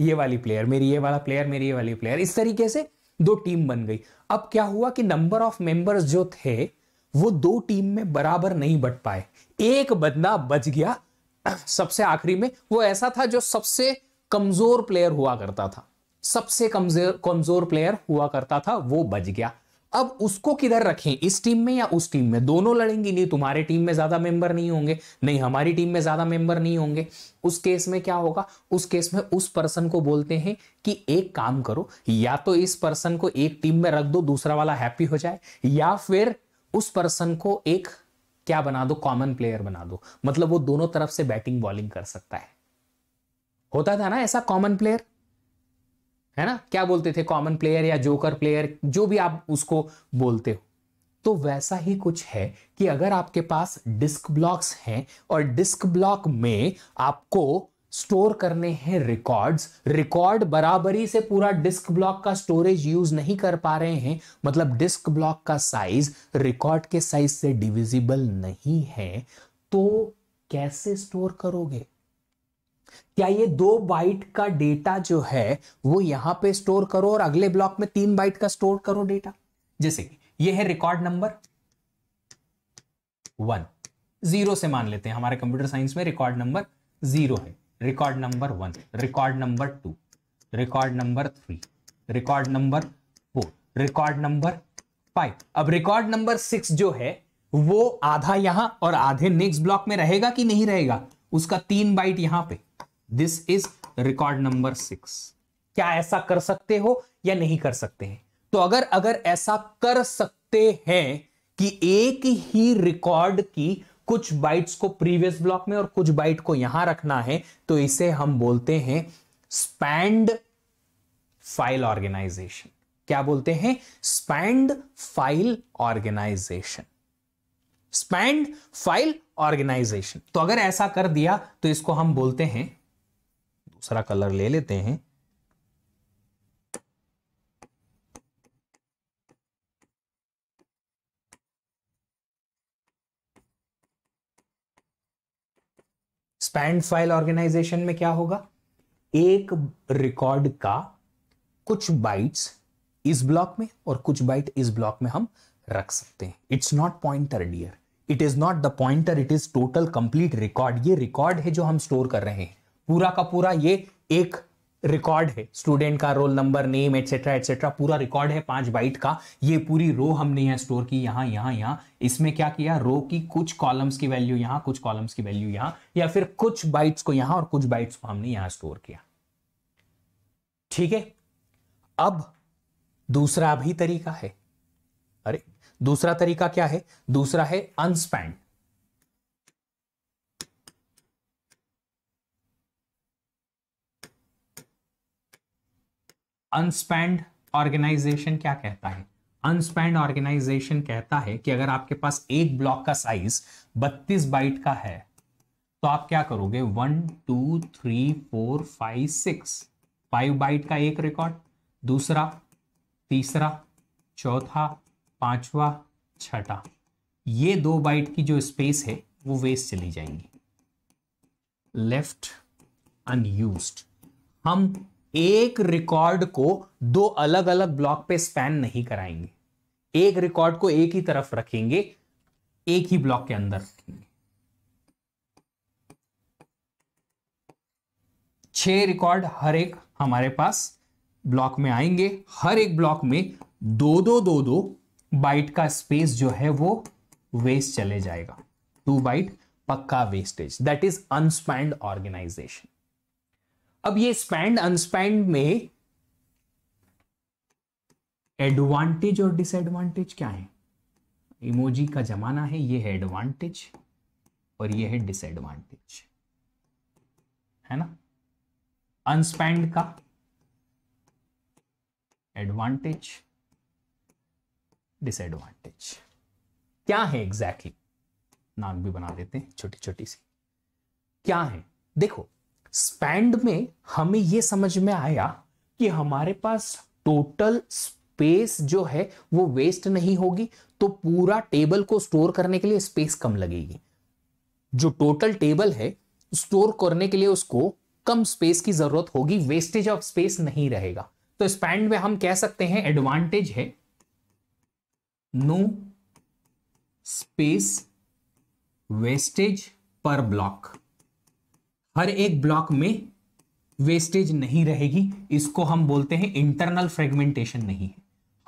[SPEAKER 1] ये वाली प्लेयर मेरी ये वाला प्लेयर मेरी ये वाली प्लेयर इस तरीके से दो टीम बन गई अब क्या हुआ कि नंबर ऑफ मेंबर्स जो थे वो दो टीम में बराबर नहीं बट पाए एक बंदा बच गया सबसे आखिरी में वो ऐसा था जो सबसे कमजोर प्लेयर हुआ करता था सबसे कमजोर कमजोर प्लेयर हुआ करता था वो बच गया अब उसको किधर रखें इस टीम में या उस टीम में दोनों लड़ेंगी नहीं तुम्हारे टीम में ज्यादा मेंबर नहीं होंगे नहीं हमारी टीम में ज्यादा मेंबर नहीं होंगे उस केस में क्या होगा उस केस में उस पर्सन को बोलते हैं कि एक काम करो या तो इस पर्सन को एक टीम में रख दो दूसरा वाला हैप्पी हो जाए या फिर उस पर्सन को एक क्या बना दो कॉमन प्लेयर बना दो मतलब वो दोनों तरफ से बैटिंग बॉलिंग कर सकता है होता था ना ऐसा कॉमन प्लेयर है ना क्या बोलते थे कॉमन प्लेयर या जोकर प्लेयर जो भी आप उसको बोलते हो तो वैसा ही कुछ है कि अगर आपके पास डिस्क ब्लॉक्स हैं और डिस्क ब्लॉक में आपको स्टोर करने हैं रिकॉर्ड्स रिकॉर्ड बराबरी से पूरा डिस्क ब्लॉक का स्टोरेज यूज नहीं कर पा रहे हैं मतलब डिस्क ब्लॉक का साइज रिकॉर्ड के साइज से डिविजिबल नहीं है तो कैसे स्टोर करोगे क्या ये दो बाइट का डेटा जो है वो यहां पे स्टोर करो और अगले ब्लॉक में तीन बाइट का स्टोर करो डेटा जैसे कि ये है रिकॉर्ड नंबर वन जीरो से मान लेते हैं हमारे कंप्यूटर साइंस में रिकॉर्ड नंबर जीरो है record number one record number two record number three record number four record number five अब रिकॉर्ड नंबर सिक्स जो है वो आधा यहां और आधे नेक्स्ट ब्लॉक में रहेगा कि नहीं रहेगा उसका तीन बाइट यहां पे this is record number six क्या ऐसा कर सकते हो या नहीं कर सकते हैं तो अगर अगर ऐसा कर सकते हैं कि एक ही रिकॉर्ड की कुछ बाइट्स को प्रीवियस ब्लॉक में और कुछ बाइट को यहां रखना है तो इसे हम बोलते हैं स्पैंड फाइल ऑर्गेनाइजेशन क्या बोलते हैं spanned file organisation spanned file organisation तो अगर ऐसा कर दिया तो इसको हम बोलते हैं दूसरा कलर ले लेते हैं स्पैंड फाइल ऑर्गेनाइजेशन में क्या होगा एक रिकॉर्ड का कुछ बाइट्स इस ब्लॉक में और कुछ बाइट इस ब्लॉक में हम रख सकते हैं it's not pointer dear it is not the pointer it is total complete record ये रिकॉर्ड है जो हम स्टोर कर रहे हैं पूरा का पूरा ये एक रिकॉर्ड है स्टूडेंट का roll number name etcetera etcetera पूरा रिकॉर्ड है पांच बाइट का ये पूरी रो हमने यहाँ स्टोर की यहाँ यहाँ यहाँ इसमें क्या किया रो की कुछ कॉलम्स की वैल्यू यहाँ कुछ कॉलम्स की वैल्यू यहाँ या फिर कुछ बाइट्स को यहाँ और कुछ बाइट्स को हमने यहाँ स्टोर किया ठीक है अब दूसरा भी तरीका है अरे दूसरा तरीका क्या है दूसरा है अनस्पैंड अनस्पैंड ऑर्गेनाइजेशन क्या कहता है अनस्पैंड ऑर्गेनाइजेशन कहता है कि अगर आपके पास एक ब्लॉक का साइज 32 बाइट का है तो आप क्या करोगे one two three four five six five byte का एक रिकॉर्ड दूसरा तीसरा चौथा पांचवा छठा ये दो बाइट की जो स्पेस है वो वेस्ट चली जाएंगी लेफ्ट अनयूज्ड हम एक रिकॉर्ड को दो अलग अलग ब्लॉक पे स्पैन नहीं कराएंगे एक रिकॉर्ड को एक ही तरफ रखेंगे एक ही ब्लॉक के अंदर रखेंगे छह रिकॉर्ड हर एक हमारे पास ब्लॉक में आएंगे हर एक ब्लॉक में दो दो दो दो बाइट का स्पेस जो है वो वेस्ट चले जाएगा टू बाइट पक्का wastage that is unspanned organisation अब ये स्पैंड अनस्पैंड में एडवांटेज और डिसएडवांटेज क्या है इमोजी का जमाना है ये है एडवांटेज और ये है डिसएडवांटेज है ना अनस्पैंड का एडवांटेज डिसएडवांटेज क्या है एग्जैक्टली exactly? नाक भी बना देते हैं छोटी छोटी सी क्या है देखो स्पैंड में हमें यह समझ में आया कि हमारे पास टोटल स्पेस जो है वो वेस्ट नहीं होगी तो पूरा टेबल को स्टोर करने के लिए स्पेस कम लगेगी जो टोटल टेबल है स्टोर करने के लिए उसको कम स्पेस की जरूरत होगी वेस्टेज ऑफ स्पेस नहीं रहेगा तो स्पैंड में हम कह सकते हैं एडवांटेज है no space wastage per block हर एक ब्लॉक में वेस्टेज नहीं रहेगी इसको हम बोलते हैं इंटरनल फ्रेगमेंटेशन नहीं है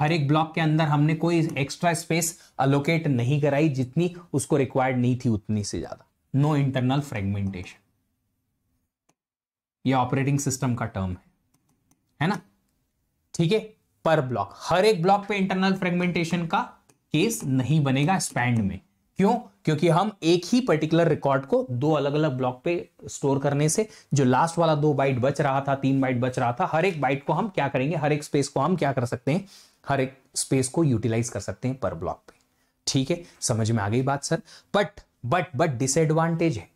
[SPEAKER 1] हर एक ब्लॉक के अंदर हमने कोई एक्स्ट्रा स्पेस अलोकेट नहीं कराई जितनी उसको रिक्वायर्ड नहीं थी उतनी से ज्यादा नो इंटरनल फ्रेगमेंटेशन ये ऑपरेटिंग सिस्टम का टर्म है है ना ठीक है पर ब्लॉक हर एक ब्लॉक पे इंटरनल फ्रेगमेंटेशन का केस नहीं बनेगा स्पैंड में क्यों क्योंकि हम एक ही पर्टिकुलर रिकॉर्ड को दो अलग अलग ब्लॉक पे स्टोर करने से जो लास्ट वाला दो बाइट बच रहा था तीन बाइट बच रहा था हर एक बाइट को हम क्या करेंगे हर एक स्पेस को हम क्या कर सकते हैं हर एक स्पेस को यूटिलाइज कर सकते हैं पर ब्लॉक पे ठीक है समझ में आ गई बात sir but but but disadvantage है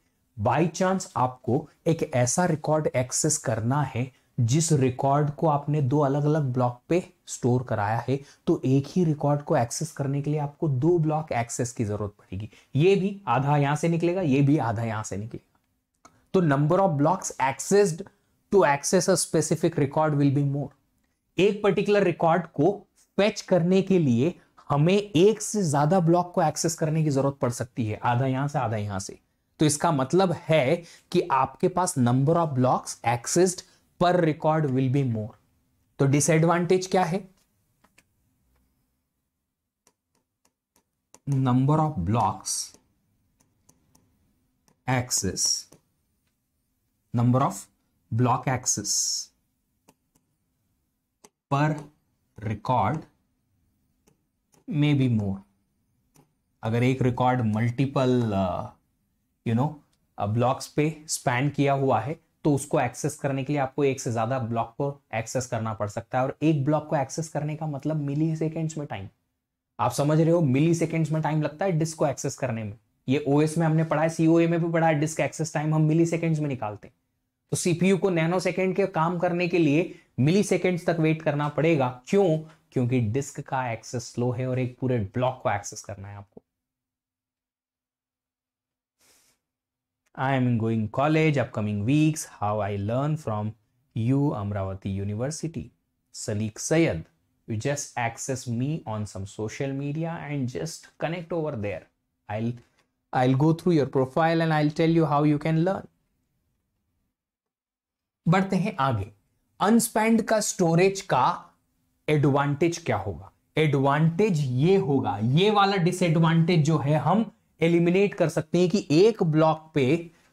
[SPEAKER 1] बाई चांस आपको एक ऐसा रिकॉर्ड एक्सेस करना है जिस रिकॉर्ड को आपने दो अलग अलग ब्लॉक पे स्टोर कराया है तो एक ही रिकॉर्ड को एक्सेस करने के लिए आपको दो ब्लॉक एक्सेस की जरूरत पड़ेगी ये भी आधा यहां से निकलेगा ये भी आधा यहां से निकलेगा तो number of blocks accessed to access a specific record will be more एक पर्टिकुलर रिकॉर्ड को फेच करने के लिए हमें एक से ज्यादा ब्लॉक को एक्सेस करने की जरूरत पड़ सकती है आधा यहां से आधा यहां से तो इसका मतलब है कि आपके पास number of blocks accessed per record will be more तो डिसएडवांटेज क्या है number of blocks access number of block access per record may be more अगर एक रिकॉर्ड मल्टीपल यू नो ब्लॉक्स पे स्पैन किया हुआ है तो उसको एक्सेस करने के लिए आपको एक से ज्यादा ब्लॉक को एक्सेस करना पड़ सकता है और एक ब्लॉक को एक्सेस करने का मतलब मिली सेकेंड्स में टाइम आप समझ रहे हो मिली सेकेंड्स में टाइम लगता है डिस्क को एक्सेस करने में ये ओएस में हमने पढ़ा है सीओए में भी पढ़ा है डिस्क एक्सेस टाइम हम मिली सेकेंड्स में निकालते हैं तो सीपीयू को नैनो सेकेंड के काम करने के लिए मिली सेकेंड्स तक वेट करना पड़ेगा क्यों क्योंकि डिस्क का एक्सेस स्लो है और एक पूरे ब्लॉक को एक्सेस करना है आपको I am going college upcoming weeks how I learn from you Amravati university Salik Syed you just access me on some social media and just connect over there I I go through your profile and I tell you how you can learn बढ़ते हैं आगे अनस्पेंड का storage का advantage क्या होगा advantage ये होगा ये वाला डिसएडवांटेज जो है हम एलिमिनेट कर सकते हैं कि एक ब्लॉक पे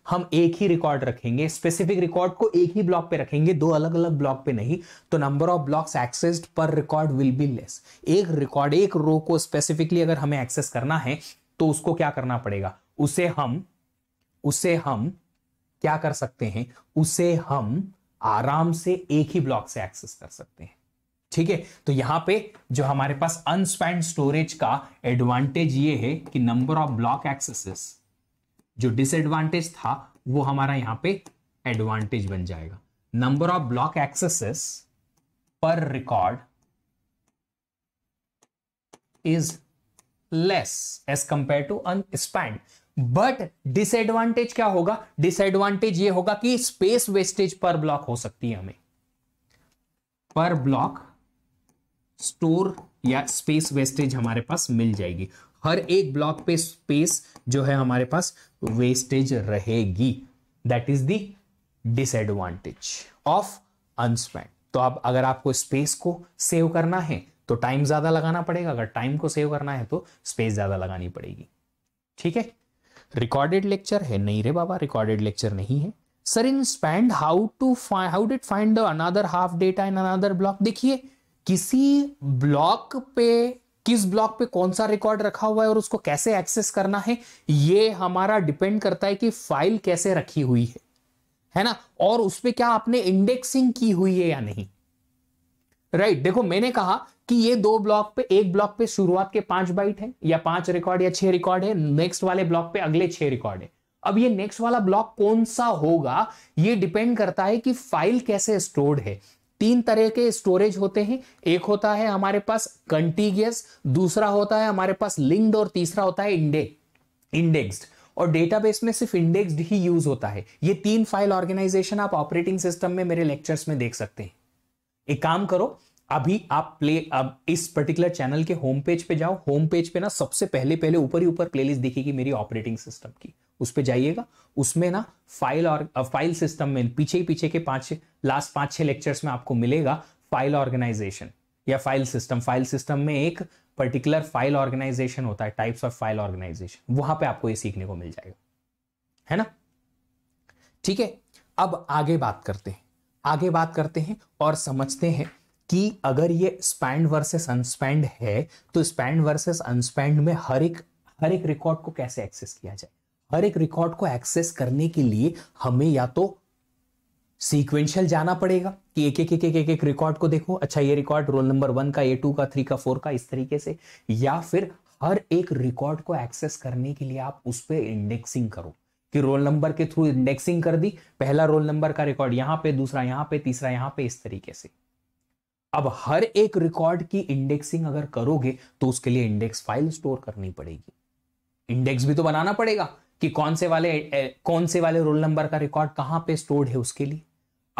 [SPEAKER 1] हम एक ही रिकॉर्ड रखेंगे स्पेसिफिक रिकॉर्ड को एक ही ब्लॉक पे रखेंगे दो अलग अलग ब्लॉक पे नहीं तो number of blocks accessed per record will be less एक रिकॉर्ड एक रो को स्पेसिफिकली अगर हमें एक्सेस करना है तो उसको क्या करना पड़ेगा उसे हम उसे हम क्या कर सकते हैं उसे हम आराम से एक ही ब्लॉक से एक्सेस कर सकते हैं ठीक है तो यहां पे जो हमारे पास अनस्पैंड स्टोरेज का एडवांटेज ये है कि नंबर ऑफ ब्लॉक एक्सेसेस जो डिसएडवांटेज था वो हमारा यहां पे एडवांटेज बन जाएगा number of block accesses per record is less as compare to unspanned but disadvantage क्या होगा डिसएडवांटेज ये होगा कि स्पेस वेस्टेज पर ब्लॉक हो सकती है हमें पर ब्लॉक स्टोर या स्पेस वेस्टेज हमारे पास मिल जाएगी हर एक ब्लॉक पे स्पेस जो है हमारे पास वेस्टेज रहेगी that is the disadvantage of unspanned तो अब अगर आपको स्पेस को सेव करना है तो टाइम ज्यादा लगाना पड़ेगा अगर टाइम को सेव करना है तो स्पेस ज्यादा लगानी पड़ेगी ठीक है रिकॉर्डेड लेक्चर है नहीं रे बाबा रिकॉर्डेड लेक्चर नहीं है sir in spanned how to how did find another half data in another block देखिए किसी ब्लॉक पे किस ब्लॉक पे कौन सा रिकॉर्ड रखा हुआ है और उसको कैसे एक्सेस करना है ये हमारा डिपेंड करता है कि फाइल कैसे रखी हुई है है ना और उस पर क्या आपने इंडेक्सिंग की हुई है या नहीं राइट right, देखो मैंने कहा कि ये दो ब्लॉक पे एक ब्लॉक पे शुरुआत के पांच बाइट है या पांच रिकॉर्ड या छह रिकॉर्ड है नेक्स्ट वाले ब्लॉक पे अगले छह रिकॉर्ड है अब ये नेक्स्ट वाला ब्लॉक कौन सा होगा ये डिपेंड करता है कि फाइल कैसे स्टोर्ड है तीन तरह के स्टोरेज होते हैं एक होता है हमारे पास कंटिगियस दूसरा होता है हमारे पास लिंक्ड और तीसरा होता है इंडे इंडेक्स्ड और डेटाबेस में सिर्फ इंडेक्स्ड ही यूज होता है ये तीन फाइल ऑर्गेनाइजेशन आप ऑपरेटिंग सिस्टम में मेरे लेक्चर्स में देख सकते हैं एक काम करो अभी आप प्ले अब इस पर्टिकुलर चैनल के होम पेज पे जाओ होम पेज पे ना सबसे पहले पहले ऊपर ही ऊपर प्लेलिस्ट दिखेगी मेरी ऑपरेटिंग सिस्टम की उस पर जाइएगा उसमें ना फाइल और फाइल सिस्टम में पीछे ही पीछे के पांच लास्ट पांच छह लेक्चर्स में आपको मिलेगा फाइल ऑर्गेनाइजेशन या फाइल सिस्टम फाइल सिस्टम में एक पर्टिकुलर फाइल ऑर्गेनाइजेशन होता है टाइप्स ऑफ फाइल ऑर्गेनाइजेशन वहां पे आपको ये सीखने को मिल जाएगा है ना ठीक है अब आगे बात करते हैं आगे बात करते हैं और समझते हैं कि अगर ये स्पैंड वर्सेस अनस्पैंड है तो स्पैंड वर्सेस अनस्पैंड में हर एक हर एक रिकॉर्ड को कैसे एक्सेस किया जाए हर एक रिकॉर्ड को एक्सेस करने के लिए हमें या तो सीक्वेंशियल जाना पड़ेगा कि एक एक एक एक एक, एक रिकॉर्ड को देखो अच्छा ये रिकॉर्ड रोल नंबर वन का ए टू का थ्री का फोर का इस तरीके से या फिर हर एक रिकॉर्ड को एक्सेस करने के लिए आप उस पर इंडेक्सिंग करो कि रोल नंबर के थ्रू इंडेक्सिंग कर दी पहला रोल नंबर का रिकॉर्ड यहां पे दूसरा यहां पे तीसरा यहां पे इस तरीके से अब हर एक रिकॉर्ड की इंडेक्सिंग अगर करोगे तो उसके लिए इंडेक्स फाइल स्टोर करनी पड़ेगी इंडेक्स भी तो बनाना पड़ेगा कि कौन से वाले कौन से वाले रोल नंबर का रिकॉर्ड कहां पे स्टोर्ड है उसके लिए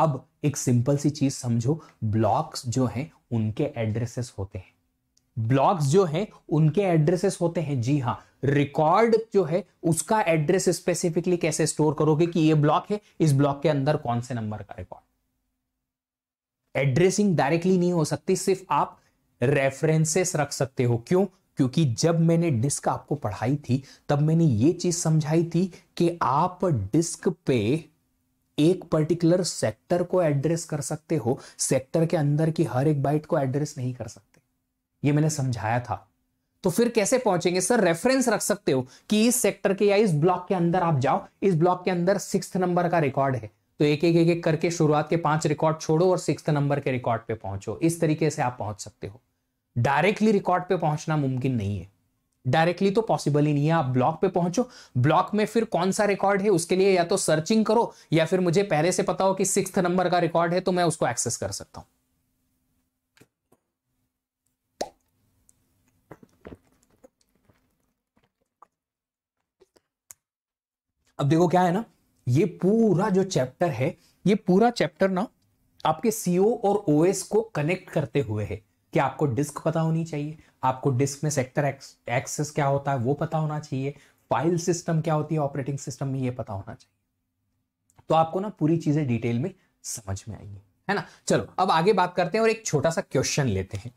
[SPEAKER 1] अब एक सिंपल सी चीज समझो ब्लॉक्स जो हैं उनके एड्रेसेस होते हैं ब्लॉक्स जो हैं उनके एड्रेसेस होते हैं जी हाँ रिकॉर्ड जो है उसका एड्रेस स्पेसिफिकली कैसे स्टोर करोगे कि ये ब्लॉक है इस ब्लॉक के अंदर कौन से नंबर का रिकॉर्ड एड्रेसिंग डायरेक्टली नहीं हो सकती सिर्फ आप रेफरेंसेस रख सकते हो क्यों क्योंकि जब मैंने डिस्क आपको पढ़ाई थी तब मैंने ये चीज समझाई थी कि आप डिस्क पे एक पर्टिकुलर सेक्टर को एड्रेस कर सकते हो सेक्टर के अंदर की हर एक बाइट को एड्रेस नहीं कर सकते ये मैंने समझाया था तो फिर कैसे पहुंचेंगे सर रेफरेंस रख सकते हो कि इस सेक्टर के या इस ब्लॉक के अंदर आप जाओ इस ब्लॉक के अंदर सिक्स नंबर का रिकॉर्ड है तो एक एक एक करके शुरुआत के पांच रिकॉर्ड छोड़ो और सिक्स नंबर के रिकॉर्ड पे पहुंचो इस तरीके से आप पहुंच सकते हो डायरेक्टली रिकॉर्ड पे पहुंचना मुमकिन नहीं है डायरेक्टली तो पॉसिबल ही नहीं है आप ब्लॉक पे पहुंचो ब्लॉक में फिर कौन सा रिकॉर्ड है उसके लिए या तो सर्चिंग करो या फिर मुझे पहले से पता हो कि सिक्स नंबर का रिकॉर्ड है तो मैं उसको एक्सेस कर सकता हूं अब देखो क्या है ना ये पूरा जो चैप्टर है ये पूरा चैप्टर ना आपके सीओ और ओएस को कनेक्ट करते हुए है कि आपको डिस्क पता होनी चाहिए आपको डिस्क में सेक्टर एक्सेस क्या होता है वो पता होना चाहिए फाइल सिस्टम क्या होती है ऑपरेटिंग सिस्टम में ये पता होना चाहिए तो आपको ना पूरी चीजें डिटेल में समझ में आएंगी है ना चलो अब आगे बात करते हैं और एक छोटा सा क्वेश्चन लेते हैं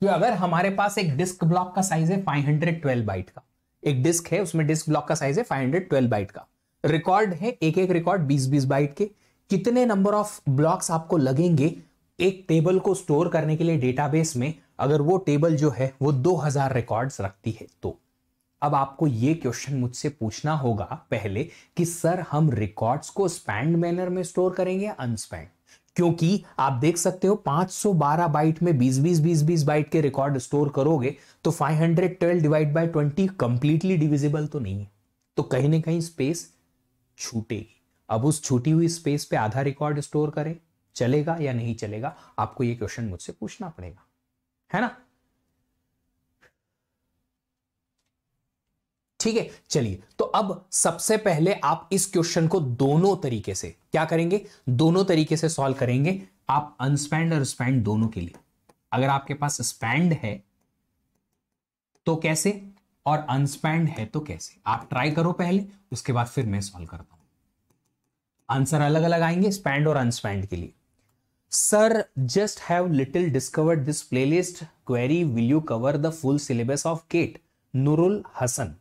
[SPEAKER 1] कि अगर हमारे पास एक डिस्क ब्लॉक का साइज है फाइव हंड्रेड ट्वेल्व बाइट का एक डिस्क है उसमें डिस्क ब्लॉक का साइज है फाइव हंड्रेड ट्वेल्व बाइट का रिकॉर्ड है एक एक रिकॉर्ड बीस बीस बाइट के कितने नंबर ऑफ ब्लॉक्स आपको लगेंगे एक टेबल को स्टोर करने के लिए डेटाबेस में अगर वो टेबल जो है वो 2000 रिकॉर्ड्स रखती है तो अब आपको ये क्वेश्चन मुझसे पूछना होगा पहले कि सर हम रिकॉर्ड्स को स्पैंड मैनर में स्टोर करेंगे या अनस्पैंड क्योंकि आप देख सकते हो 512 बाइट में 20 20 20 20 बाइट के रिकॉर्ड स्टोर करोगे तो 512 डिवाइड बाय 20 कंप्लीटली डिविजिबल तो नहीं है तो कहीं ना कहीं स्पेस छूटेगी अब उस छूटी हुई स्पेस पे आधा रिकॉर्ड स्टोर करें चलेगा या नहीं चलेगा आपको ये क्वेश्चन मुझसे पूछना पड़ेगा है ना ठीक है चलिए तो अब सबसे पहले आप इस क्वेश्चन को दोनों तरीके से क्या करेंगे दोनों तरीके से सॉल्व करेंगे आप अनस्पैंड और स्पैंड दोनों के लिए अगर आपके पास स्पैंड है तो कैसे और अनस्पैंड है तो कैसे आप ट्राई करो पहले उसके बाद फिर मैं सॉल्व करता हूं आंसर अलग अलग आएंगे स्पैंड और अनस्पैंड के लिए Sir, just have little discovered this playlist. Query, will you cover the full syllabus of Kate? Nurul Hassan.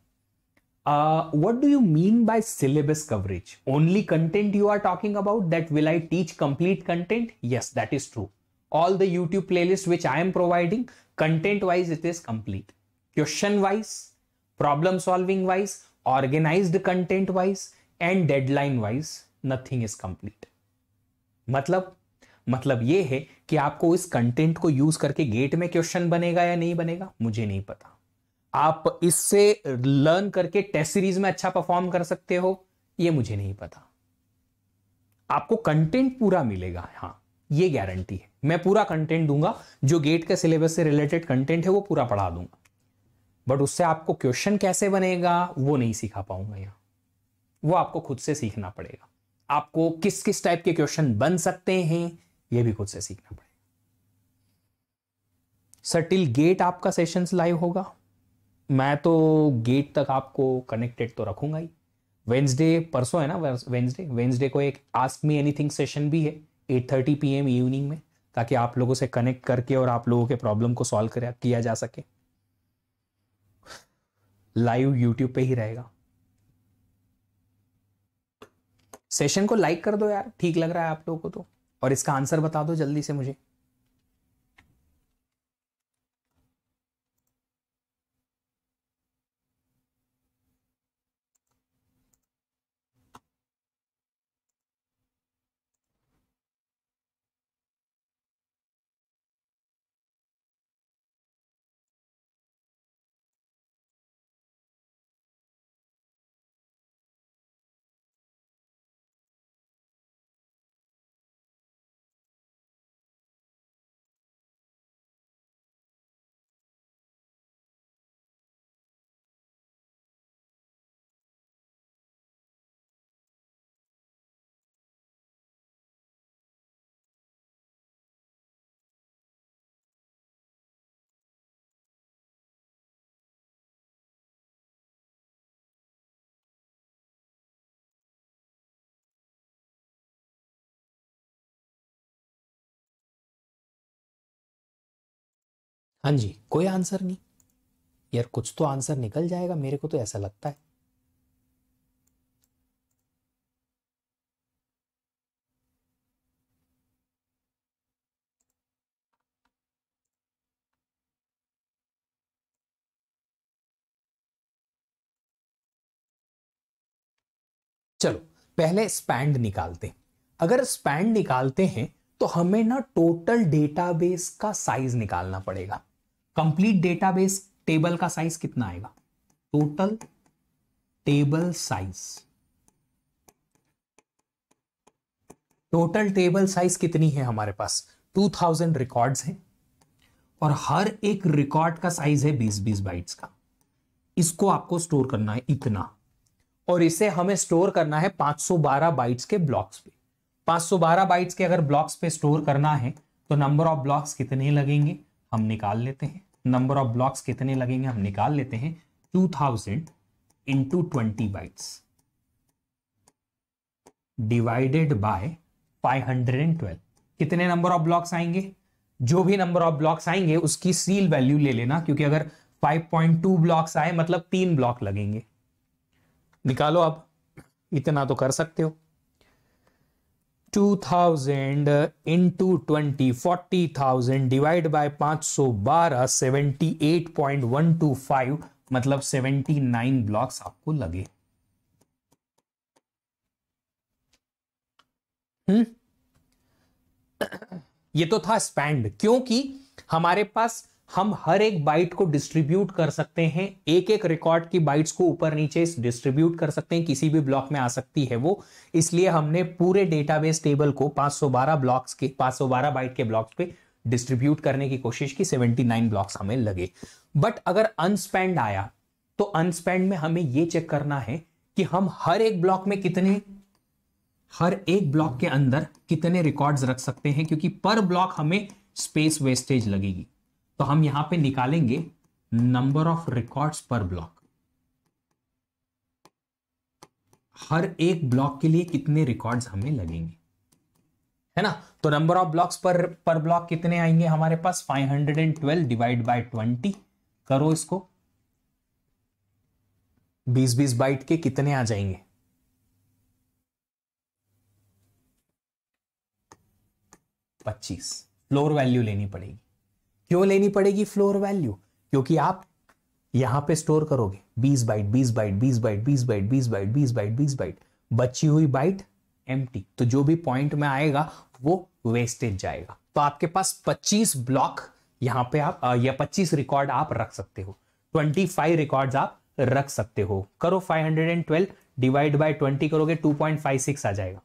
[SPEAKER 1] Uh, what do you mean by syllabus coverage? Only content you are talking about that will I teach complete content? Yes, that is true. All the YouTube playlist which I am providing, content wise, it is complete. Question wise, problem solving wise, organized content wise, and deadline wise, nothing is complete. मतलब मतलब ये है कि आपको इस content को use करके gate में क्वेश्चन बनेगा या नहीं बनेगा मुझे नहीं पता आप इससे लर्न करके टेस्ट सीरीज में अच्छा परफॉर्म कर सकते हो ये मुझे नहीं पता आपको कंटेंट पूरा मिलेगा हाँ ये गारंटी है मैं पूरा कंटेंट दूंगा जो गेट के सिलेबस से रिलेटेड कंटेंट है वो पूरा पढ़ा दूंगा बट उससे आपको क्वेश्चन कैसे बनेगा वो नहीं सिखा पाऊंगा यहाँ वो आपको खुद से सीखना पड़ेगा आपको किस किस टाइप के क्वेश्चन बन सकते हैं ये भी खुद से सीखना पड़ेगा सटिल गेट आपका सेशंस लाइव होगा मैं तो गेट तक आपको कनेक्टेड तो रखूंगा ही वेंसडे परसों है ना वेंसडे वेंसडे को एक आस्क मी एनीथिंग सेशन भी है एट थर्टी पी इवनिंग में ताकि आप लोगों से कनेक्ट करके और आप लोगों के प्रॉब्लम को सॉल्व किया जा सके लाइव यूट्यूब पे ही रहेगा सेशन को लाइक कर दो यार ठीक लग रहा है आप लोगों को तो और इसका आंसर बता दो जल्दी से मुझे हाँ जी कोई आंसर नहीं यार कुछ तो आंसर निकल जाएगा मेरे को तो ऐसा लगता है चलो पहले स्पैंड निकालते हैं अगर स्पैंड निकालते हैं तो हमें ना टोटल डेटाबेस का साइज निकालना पड़ेगा कंप्लीट डेटाबेस टेबल का साइज कितना आएगा total table size total table size कितनी है हमारे पास 2000 रिकॉर्ड्स हैं और हर एक रिकॉर्ड का साइज है 20-20 बाइट्स का इसको आपको स्टोर करना है इतना और इसे हमें स्टोर करना है 512 बाइट्स के ब्लॉक्स पे 512 बाइट्स के अगर ब्लॉक्स पे स्टोर करना है तो नंबर ऑफ ब्लॉक्स कितने लगेंगे हम निकाल लेते हैं नंबर ऑफ ब्लॉक्स कितने लगेंगे हम निकाल लेते हैं two thousand into twenty bytes divided by 512 कितने नंबर ऑफ ब्लॉक्स आएंगे जो भी नंबर ऑफ ब्लॉक्स आएंगे उसकी सील वैल्यू ले लेना क्योंकि अगर 5.2 ब्लॉक्स आए मतलब तीन ब्लॉक लगेंगे निकालो अब इतना तो कर सकते हो two 2000 into twenty forty thousand divide by पांच सौ बारह seventy eight point one two five मतलब सेवेंटी नाइन ब्लॉक्स आपको लगे हम्म ये तो था स्पैंड क्योंकि हमारे पास हम हर एक बाइट को डिस्ट्रीब्यूट कर सकते हैं एक एक रिकॉर्ड की बाइट्स को ऊपर नीचे डिस्ट्रीब्यूट कर सकते हैं किसी भी ब्लॉक में आ सकती है वो इसलिए हमने पूरे डेटाबेस टेबल को 512 ब्लॉक्स के 512 बाइट के ब्लॉक्स पे डिस्ट्रीब्यूट करने की कोशिश की 79 ब्लॉक्स हमें लगे बट अगर अनस्पेंड आया तो अनस्पेंड में हमें यह चेक करना है कि हम हर एक ब्लॉक में कितने हर एक ब्लॉक के अंदर कितने रिकॉर्ड्स रख सकते हैं क्योंकि पर ब्लॉक हमें स्पेस वेस्टेज लगेगी तो हम यहां पे निकालेंगे number of records per block हर एक ब्लॉक के लिए कितने रिकॉर्ड्स हमें लगेंगे है ना तो नंबर ऑफ ब्लॉक्स पर पर ब्लॉक कितने आएंगे हमारे पास 512 डिवाइड बाय 20 करो इसको 20 20 बाइट के कितने आ जाएंगे पच्चीस फ्लोर वैल्यू लेनी पड़ेगी क्यों लेनी पड़ेगी फ्लोर वैल्यू क्योंकि आप यहां पे स्टोर करोगे 20 byte 20 byte 20 byte 20 byte 20 byte 20 byte 20 byte बची हुई बाइट एम तो जो भी पॉइंट में आएगा वो वेस्टेज जाएगा तो आपके पास 25 ब्लॉक यहां पे आप या 25 रिकॉर्ड आप रख सकते हो 25 रिकॉर्ड्स आप रख सकते हो करो 512 डिवाइड बाय 20 करोगे 2.56 आ जाएगा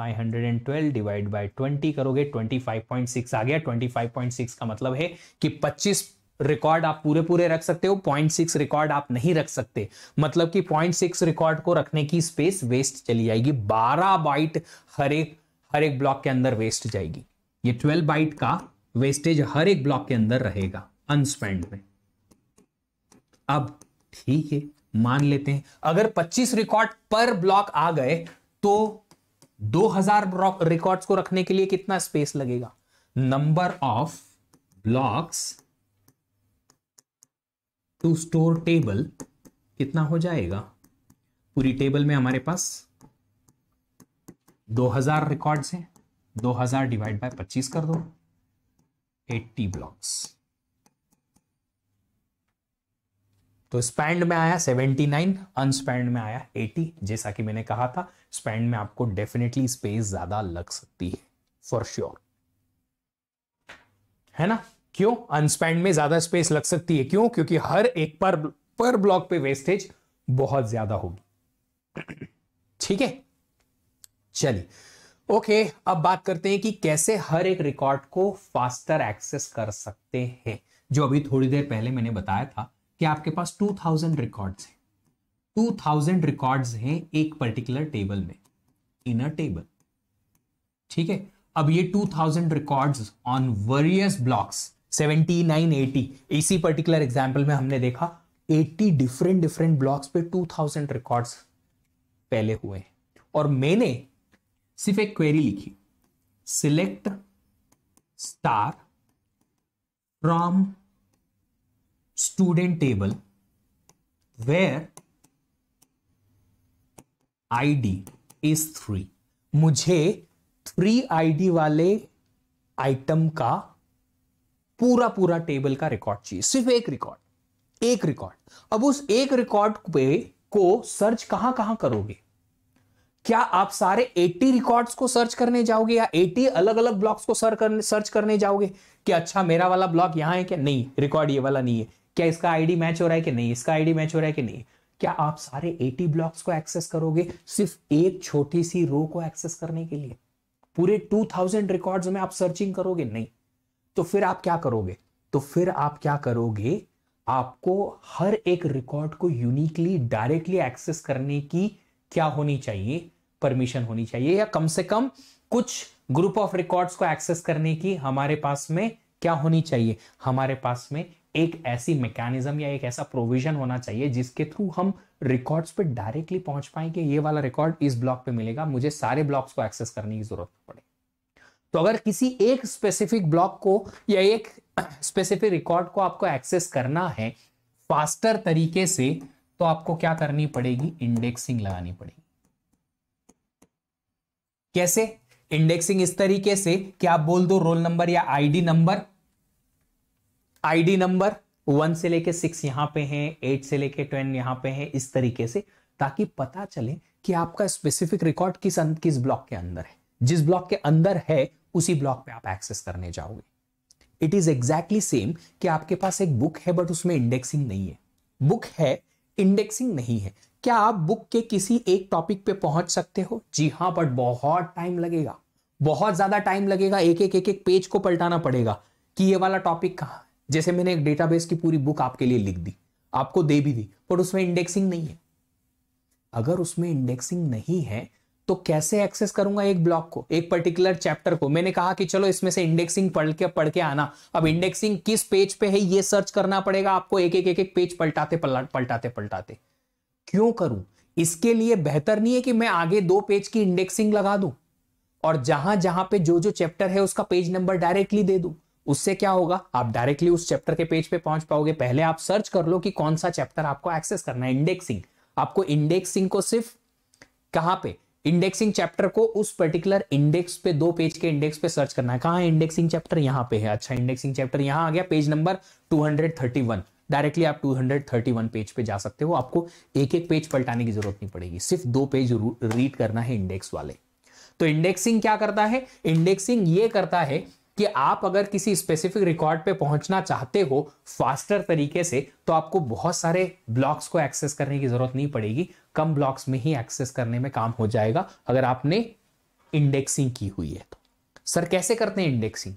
[SPEAKER 1] 512 डिवाइड बाय 20 करोगे 25.6 आ गया 25.6 का मतलब है कि 25 रिकॉर्ड आप पूरे पूरे रख सकते हो 0.6 रिकॉर्ड आप नहीं रख सकते मतलब कि 0.6 रिकॉर्ड को रखने की स्पेस वेस्ट चली जाएगी 12 बाइट हर एक हर एक ब्लॉक के अंदर वेस्ट जाएगी ये 12 बाइट का वेस्टेज हर एक ब्लॉक के अंदर रहेगा अनस्पेंड में अब ठीक है मान लेते हैं अगर 25 रिकॉर्ड पर ब्लॉक आ गए तो 2000 रिकॉर्ड्स को रखने के लिए कितना स्पेस लगेगा number of blocks to store table कितना हो जाएगा पूरी टेबल में हमारे पास 2000 रिकॉर्ड्स हैं 2000 डिवाइड बाय 25 कर दो 80 ब्लॉक्स तो स्पैंड में आया 79 अनस्पैंड में आया 80 जैसा कि मैंने कहा था स्पैंड में आपको डेफिनेटली स्पेस ज्यादा लग सकती है फॉर श्योर sure. है ना क्यों अनस्पैंड में ज्यादा स्पेस लग सकती है क्यों क्योंकि हर एक पर पर ब्लॉक पे वेस्टेज बहुत ज्यादा होगी ठीक है चलिए ओके अब बात करते हैं कि कैसे हर एक रिकॉर्ड को फास्टर एक्सेस कर सकते हैं जो अभी थोड़ी देर पहले मैंने बताया था कि आपके पास 2000 रिकॉर्ड्स हैं 2000 रिकॉर्ड्स हैं एक पर्टिकुलर टेबल में इन अ टेबल ठीक है अब ये 2000 records on various blocks nine eighty इसी पर्टिकुलर एग्जांपल में हमने देखा 80 डिफरेंट डिफरेंट ब्लॉक्स पे 2000 रिकॉर्ड्स पहले हुए हैं और मैंने सिर्फ एक क्वेरी लिखी select star from student table where id is 3 मुझे 3 id वाले आइटम का पूरा पूरा टेबल का रिकॉर्ड चाहिए सिर्फ एक रिकॉर्ड एक रिकॉर्ड अब उस एक रिकॉर्ड पे को सर्च कहां कहां करोगे क्या आप सारे 80 रिकॉर्ड्स को सर्च करने जाओगे या 80 अलग अलग ब्लॉक्स को सर्च करने सर्च करने जाओगे कि अच्छा मेरा वाला ब्लॉक यहां है क्या नहीं रिकॉर्ड ये वाला नहीं है क्या इसका आईडी मैच हो रहा है कि नहीं इसका आईडी मैच हो रहा है कि नहीं क्या आप सारे 80 ब्लॉक्स को एक्सेस करोगे सिर्फ एक छोटी सी रो को एक्सेस करने के लिए पूरे 2000 रिकॉर्ड्स में आप सर्चिंग करोगे नहीं तो फिर आप क्या करोगे तो फिर आप क्या करोगे आपको हर एक रिकॉर्ड को यूनिकली डायरेक्टली एक्सेस करने की क्या होनी चाहिए परमिशन होनी चाहिए या कम से कम कुछ ग्रुप ऑफ रिकॉर्ड्स को एक्सेस करने की हमारे पास में क्या होनी चाहिए हमारे पास में एक ऐसी मैकेनिज्म या एक ऐसा प्रोविजन होना चाहिए जिसके थ्रू हम रिकॉर्ड्स पे डायरेक्टली पहुंच पाए कि ये वाला रिकॉर्ड इस ब्लॉक पे मिलेगा मुझे सारे ब्लॉक्स को एक्सेस करने की जरूरत पड़े तो अगर किसी एक स्पेसिफिक ब्लॉक को या एक स्पेसिफिक रिकॉर्ड को आपको एक्सेस करना है फास्टर तरीके से तो आपको क्या करनी पड़ेगी इंडेक्सिंग लगानी पड़ेगी कैसे इंडेक्सिंग इस तरीके से कि आप बोल दो रोल नंबर या ID number ID number one से लेके सिक्स यहां पे हैं एट से लेके टेन यहां पे हैं इस तरीके से ताकि पता चले कि आपका स्पेसिफिक रिकॉर्ड किस अं-, किस ब्लॉक के अंदर है जिस ब्लॉक के अंदर है उसी ब्लॉक पे आप एक्सेस करने जाओगे इट इज एग्जैक्टली सेम कि आपके पास एक बुक है बट उसमें इंडेक्सिंग नहीं है बुक है इंडेक्सिंग नहीं है क्या आप बुक के किसी एक टॉपिक पे पहुंच सकते हो जी हाँ बट बहुत टाइम लगेगा बहुत ज्यादा टाइम लगेगा एक एक एक एक पेज को पलटाना पड़ेगा कि ये वाला टॉपिक कहाँ जैसे मैंने एक डेटाबेस की पूरी बुक आपके लिए लिख दी आपको दे भी दी पर उसमें इंडेक्सिंग नहीं है अगर उसमें इंडेक्सिंग नहीं है तो कैसे एक्सेस करूंगा एक ब्लॉक को एक पर्टिकुलर चैप्टर को मैंने कहा कि चलो इसमें से इंडेक्सिंग पढ़ के पढ़ के आना अब इंडेक्सिंग किस पेज पे है ये सर्च करना पड़ेगा आपको एक एक एक एक पेज पलटाते पलटाते पलटाते क्यों करूं इसके लिए बेहतर नहीं है कि मैं आगे दो पेज की इंडेक्सिंग लगा दू और जहां जहां पे जो जो चैप्टर है उसका पेज नंबर डायरेक्टली दे दू उससे क्या होगा आप डायरेक्टली उस चैप्टर के पेज पे पहुंच पाओगे पहले आप सर्च कर लो कि कौन सा चैप्टर आपको एक्सेस करना है इंडेक्सिंग आपको इंडेक्सिंग को सिर्फ कहां पे इंडेक्सिंग चैप्टर को उस पर्टिकुलर इंडेक्स पे दो पेज के इंडेक्स पे सर्च करना है कहा इंडेक्सिंग चैप्टर यहां पे है अच्छा इंडेक्सिंग चैप्टर यहां आ गया पेज नंबर 231 डायरेक्टली आप 231 पेज पे जा सकते हो आपको एक एक पेज पलटाने की जरूरत नहीं पड़ेगी सिर्फ दो पेज रीड करना है इंडेक्स वाले तो इंडेक्सिंग क्या करता है इंडेक्सिंग ये करता है कि आप अगर किसी स्पेसिफिक रिकॉर्ड पे पहुंचना चाहते हो फास्टर तरीके से तो आपको बहुत सारे ब्लॉक्स को एक्सेस करने की जरूरत नहीं पड़ेगी कम ब्लॉक्स में ही एक्सेस करने में काम हो जाएगा अगर आपने इंडेक्सिंग की हुई है तो सर कैसे करते हैं इंडेक्सिंग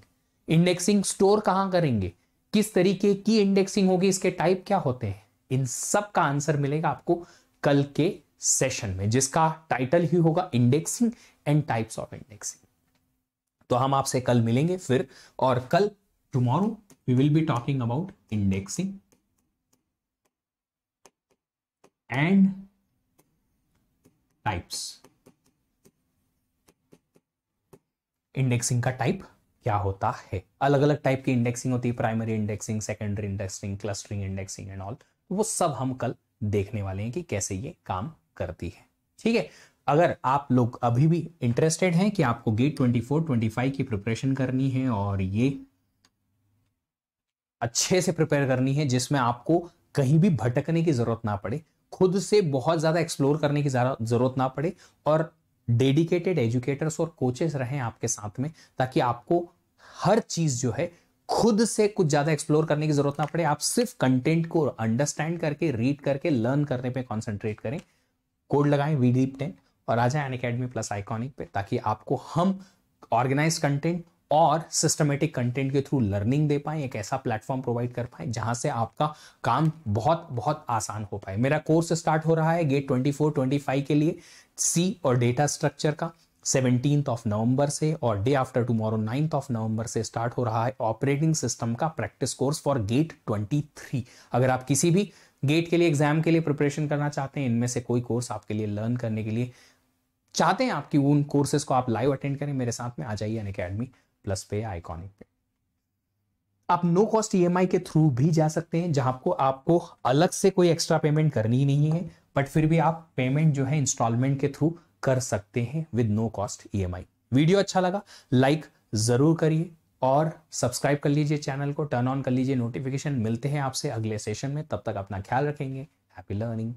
[SPEAKER 1] इंडेक्सिंग स्टोर कहां करेंगे किस तरीके की इंडेक्सिंग होगी इसके टाइप क्या होते हैं इन सब का आंसर मिलेगा आपको कल के सेशन में जिसका टाइटल ही होगा indexing and types of indexing तो हम आपसे कल मिलेंगे फिर और कल tomorrow we will be talking about indexing and types indexing का टाइप क्या होता है अलग अलग टाइप की इंडेक्सिंग होती है primary indexing secondary indexing clustering indexing and all वो सब हम कल देखने वाले हैं कि कैसे ये काम करती है ठीक है अगर आप लोग अभी भी इंटरेस्टेड हैं कि आपको गेट 24, 25 की प्रिपरेशन करनी है और ये अच्छे से प्रिपेयर करनी है जिसमें आपको कहीं भी भटकने की जरूरत ना पड़े खुद से बहुत ज्यादा एक्सप्लोर करने की जरूरत ना पड़े और डेडिकेटेड एजुकेटर्स और कोचेस रहें आपके साथ में ताकि आपको हर चीज जो है खुद से कुछ ज्यादा एक्सप्लोर करने की जरूरत ना पड़े आप सिर्फ कंटेंट को अंडरस्टैंड करके रीड करके लर्न करने पे कंसंट्रेट करें कोड लगाएं वी डीप टेन और आ जाए अनकेडमी अकेडमी प्लस आइकॉनिक पे ताकि आपको हम ऑर्गेनाइज कंटेंट और सिस्टमेटिक कंटेंट के थ्रू लर्निंग दे पाए एक ऐसा प्लेटफॉर्म प्रोवाइड कर पाए जहां से आपका काम बहुत बहुत आसान हो पाए मेरा कोर्स स्टार्ट हो रहा है GATE twenty four twenty five के लिए सी और डेटा स्ट्रक्चर का सेवनटीन ऑफ नवंबर से और day after tomorrow ninth of November से स्टार्ट हो रहा है ऑपरेटिंग सिस्टम का practice course for GATE three अगर आप किसी भी गेट के लिए एग्जाम के लिए प्रिपरेशन करना चाहते हैं इनमें से कोई कोर्स आपके लिए लर्न करने के लिए चाहते हैं आपकी उन कोर्सेज को आप लाइव अटेंड करें मेरे साथ में आ जाइए अन अकेडमी प्लस पे आइकॉनिक पे आप नो कॉस्ट ई के थ्रू भी जा सकते हैं जहां आपको आपको अलग से कोई एक्स्ट्रा पेमेंट करनी ही नहीं है बट फिर भी आप पेमेंट जो है इंस्टॉलमेंट के थ्रू कर सकते हैं विद नो कॉस्ट ई वीडियो अच्छा लगा लाइक जरूर करिए और सब्सक्राइब कर लीजिए चैनल को टर्न ऑन कर लीजिए नोटिफिकेशन मिलते हैं आपसे अगले सेशन में तब तक अपना ख्याल रखेंगे हैप्पी लर्निंग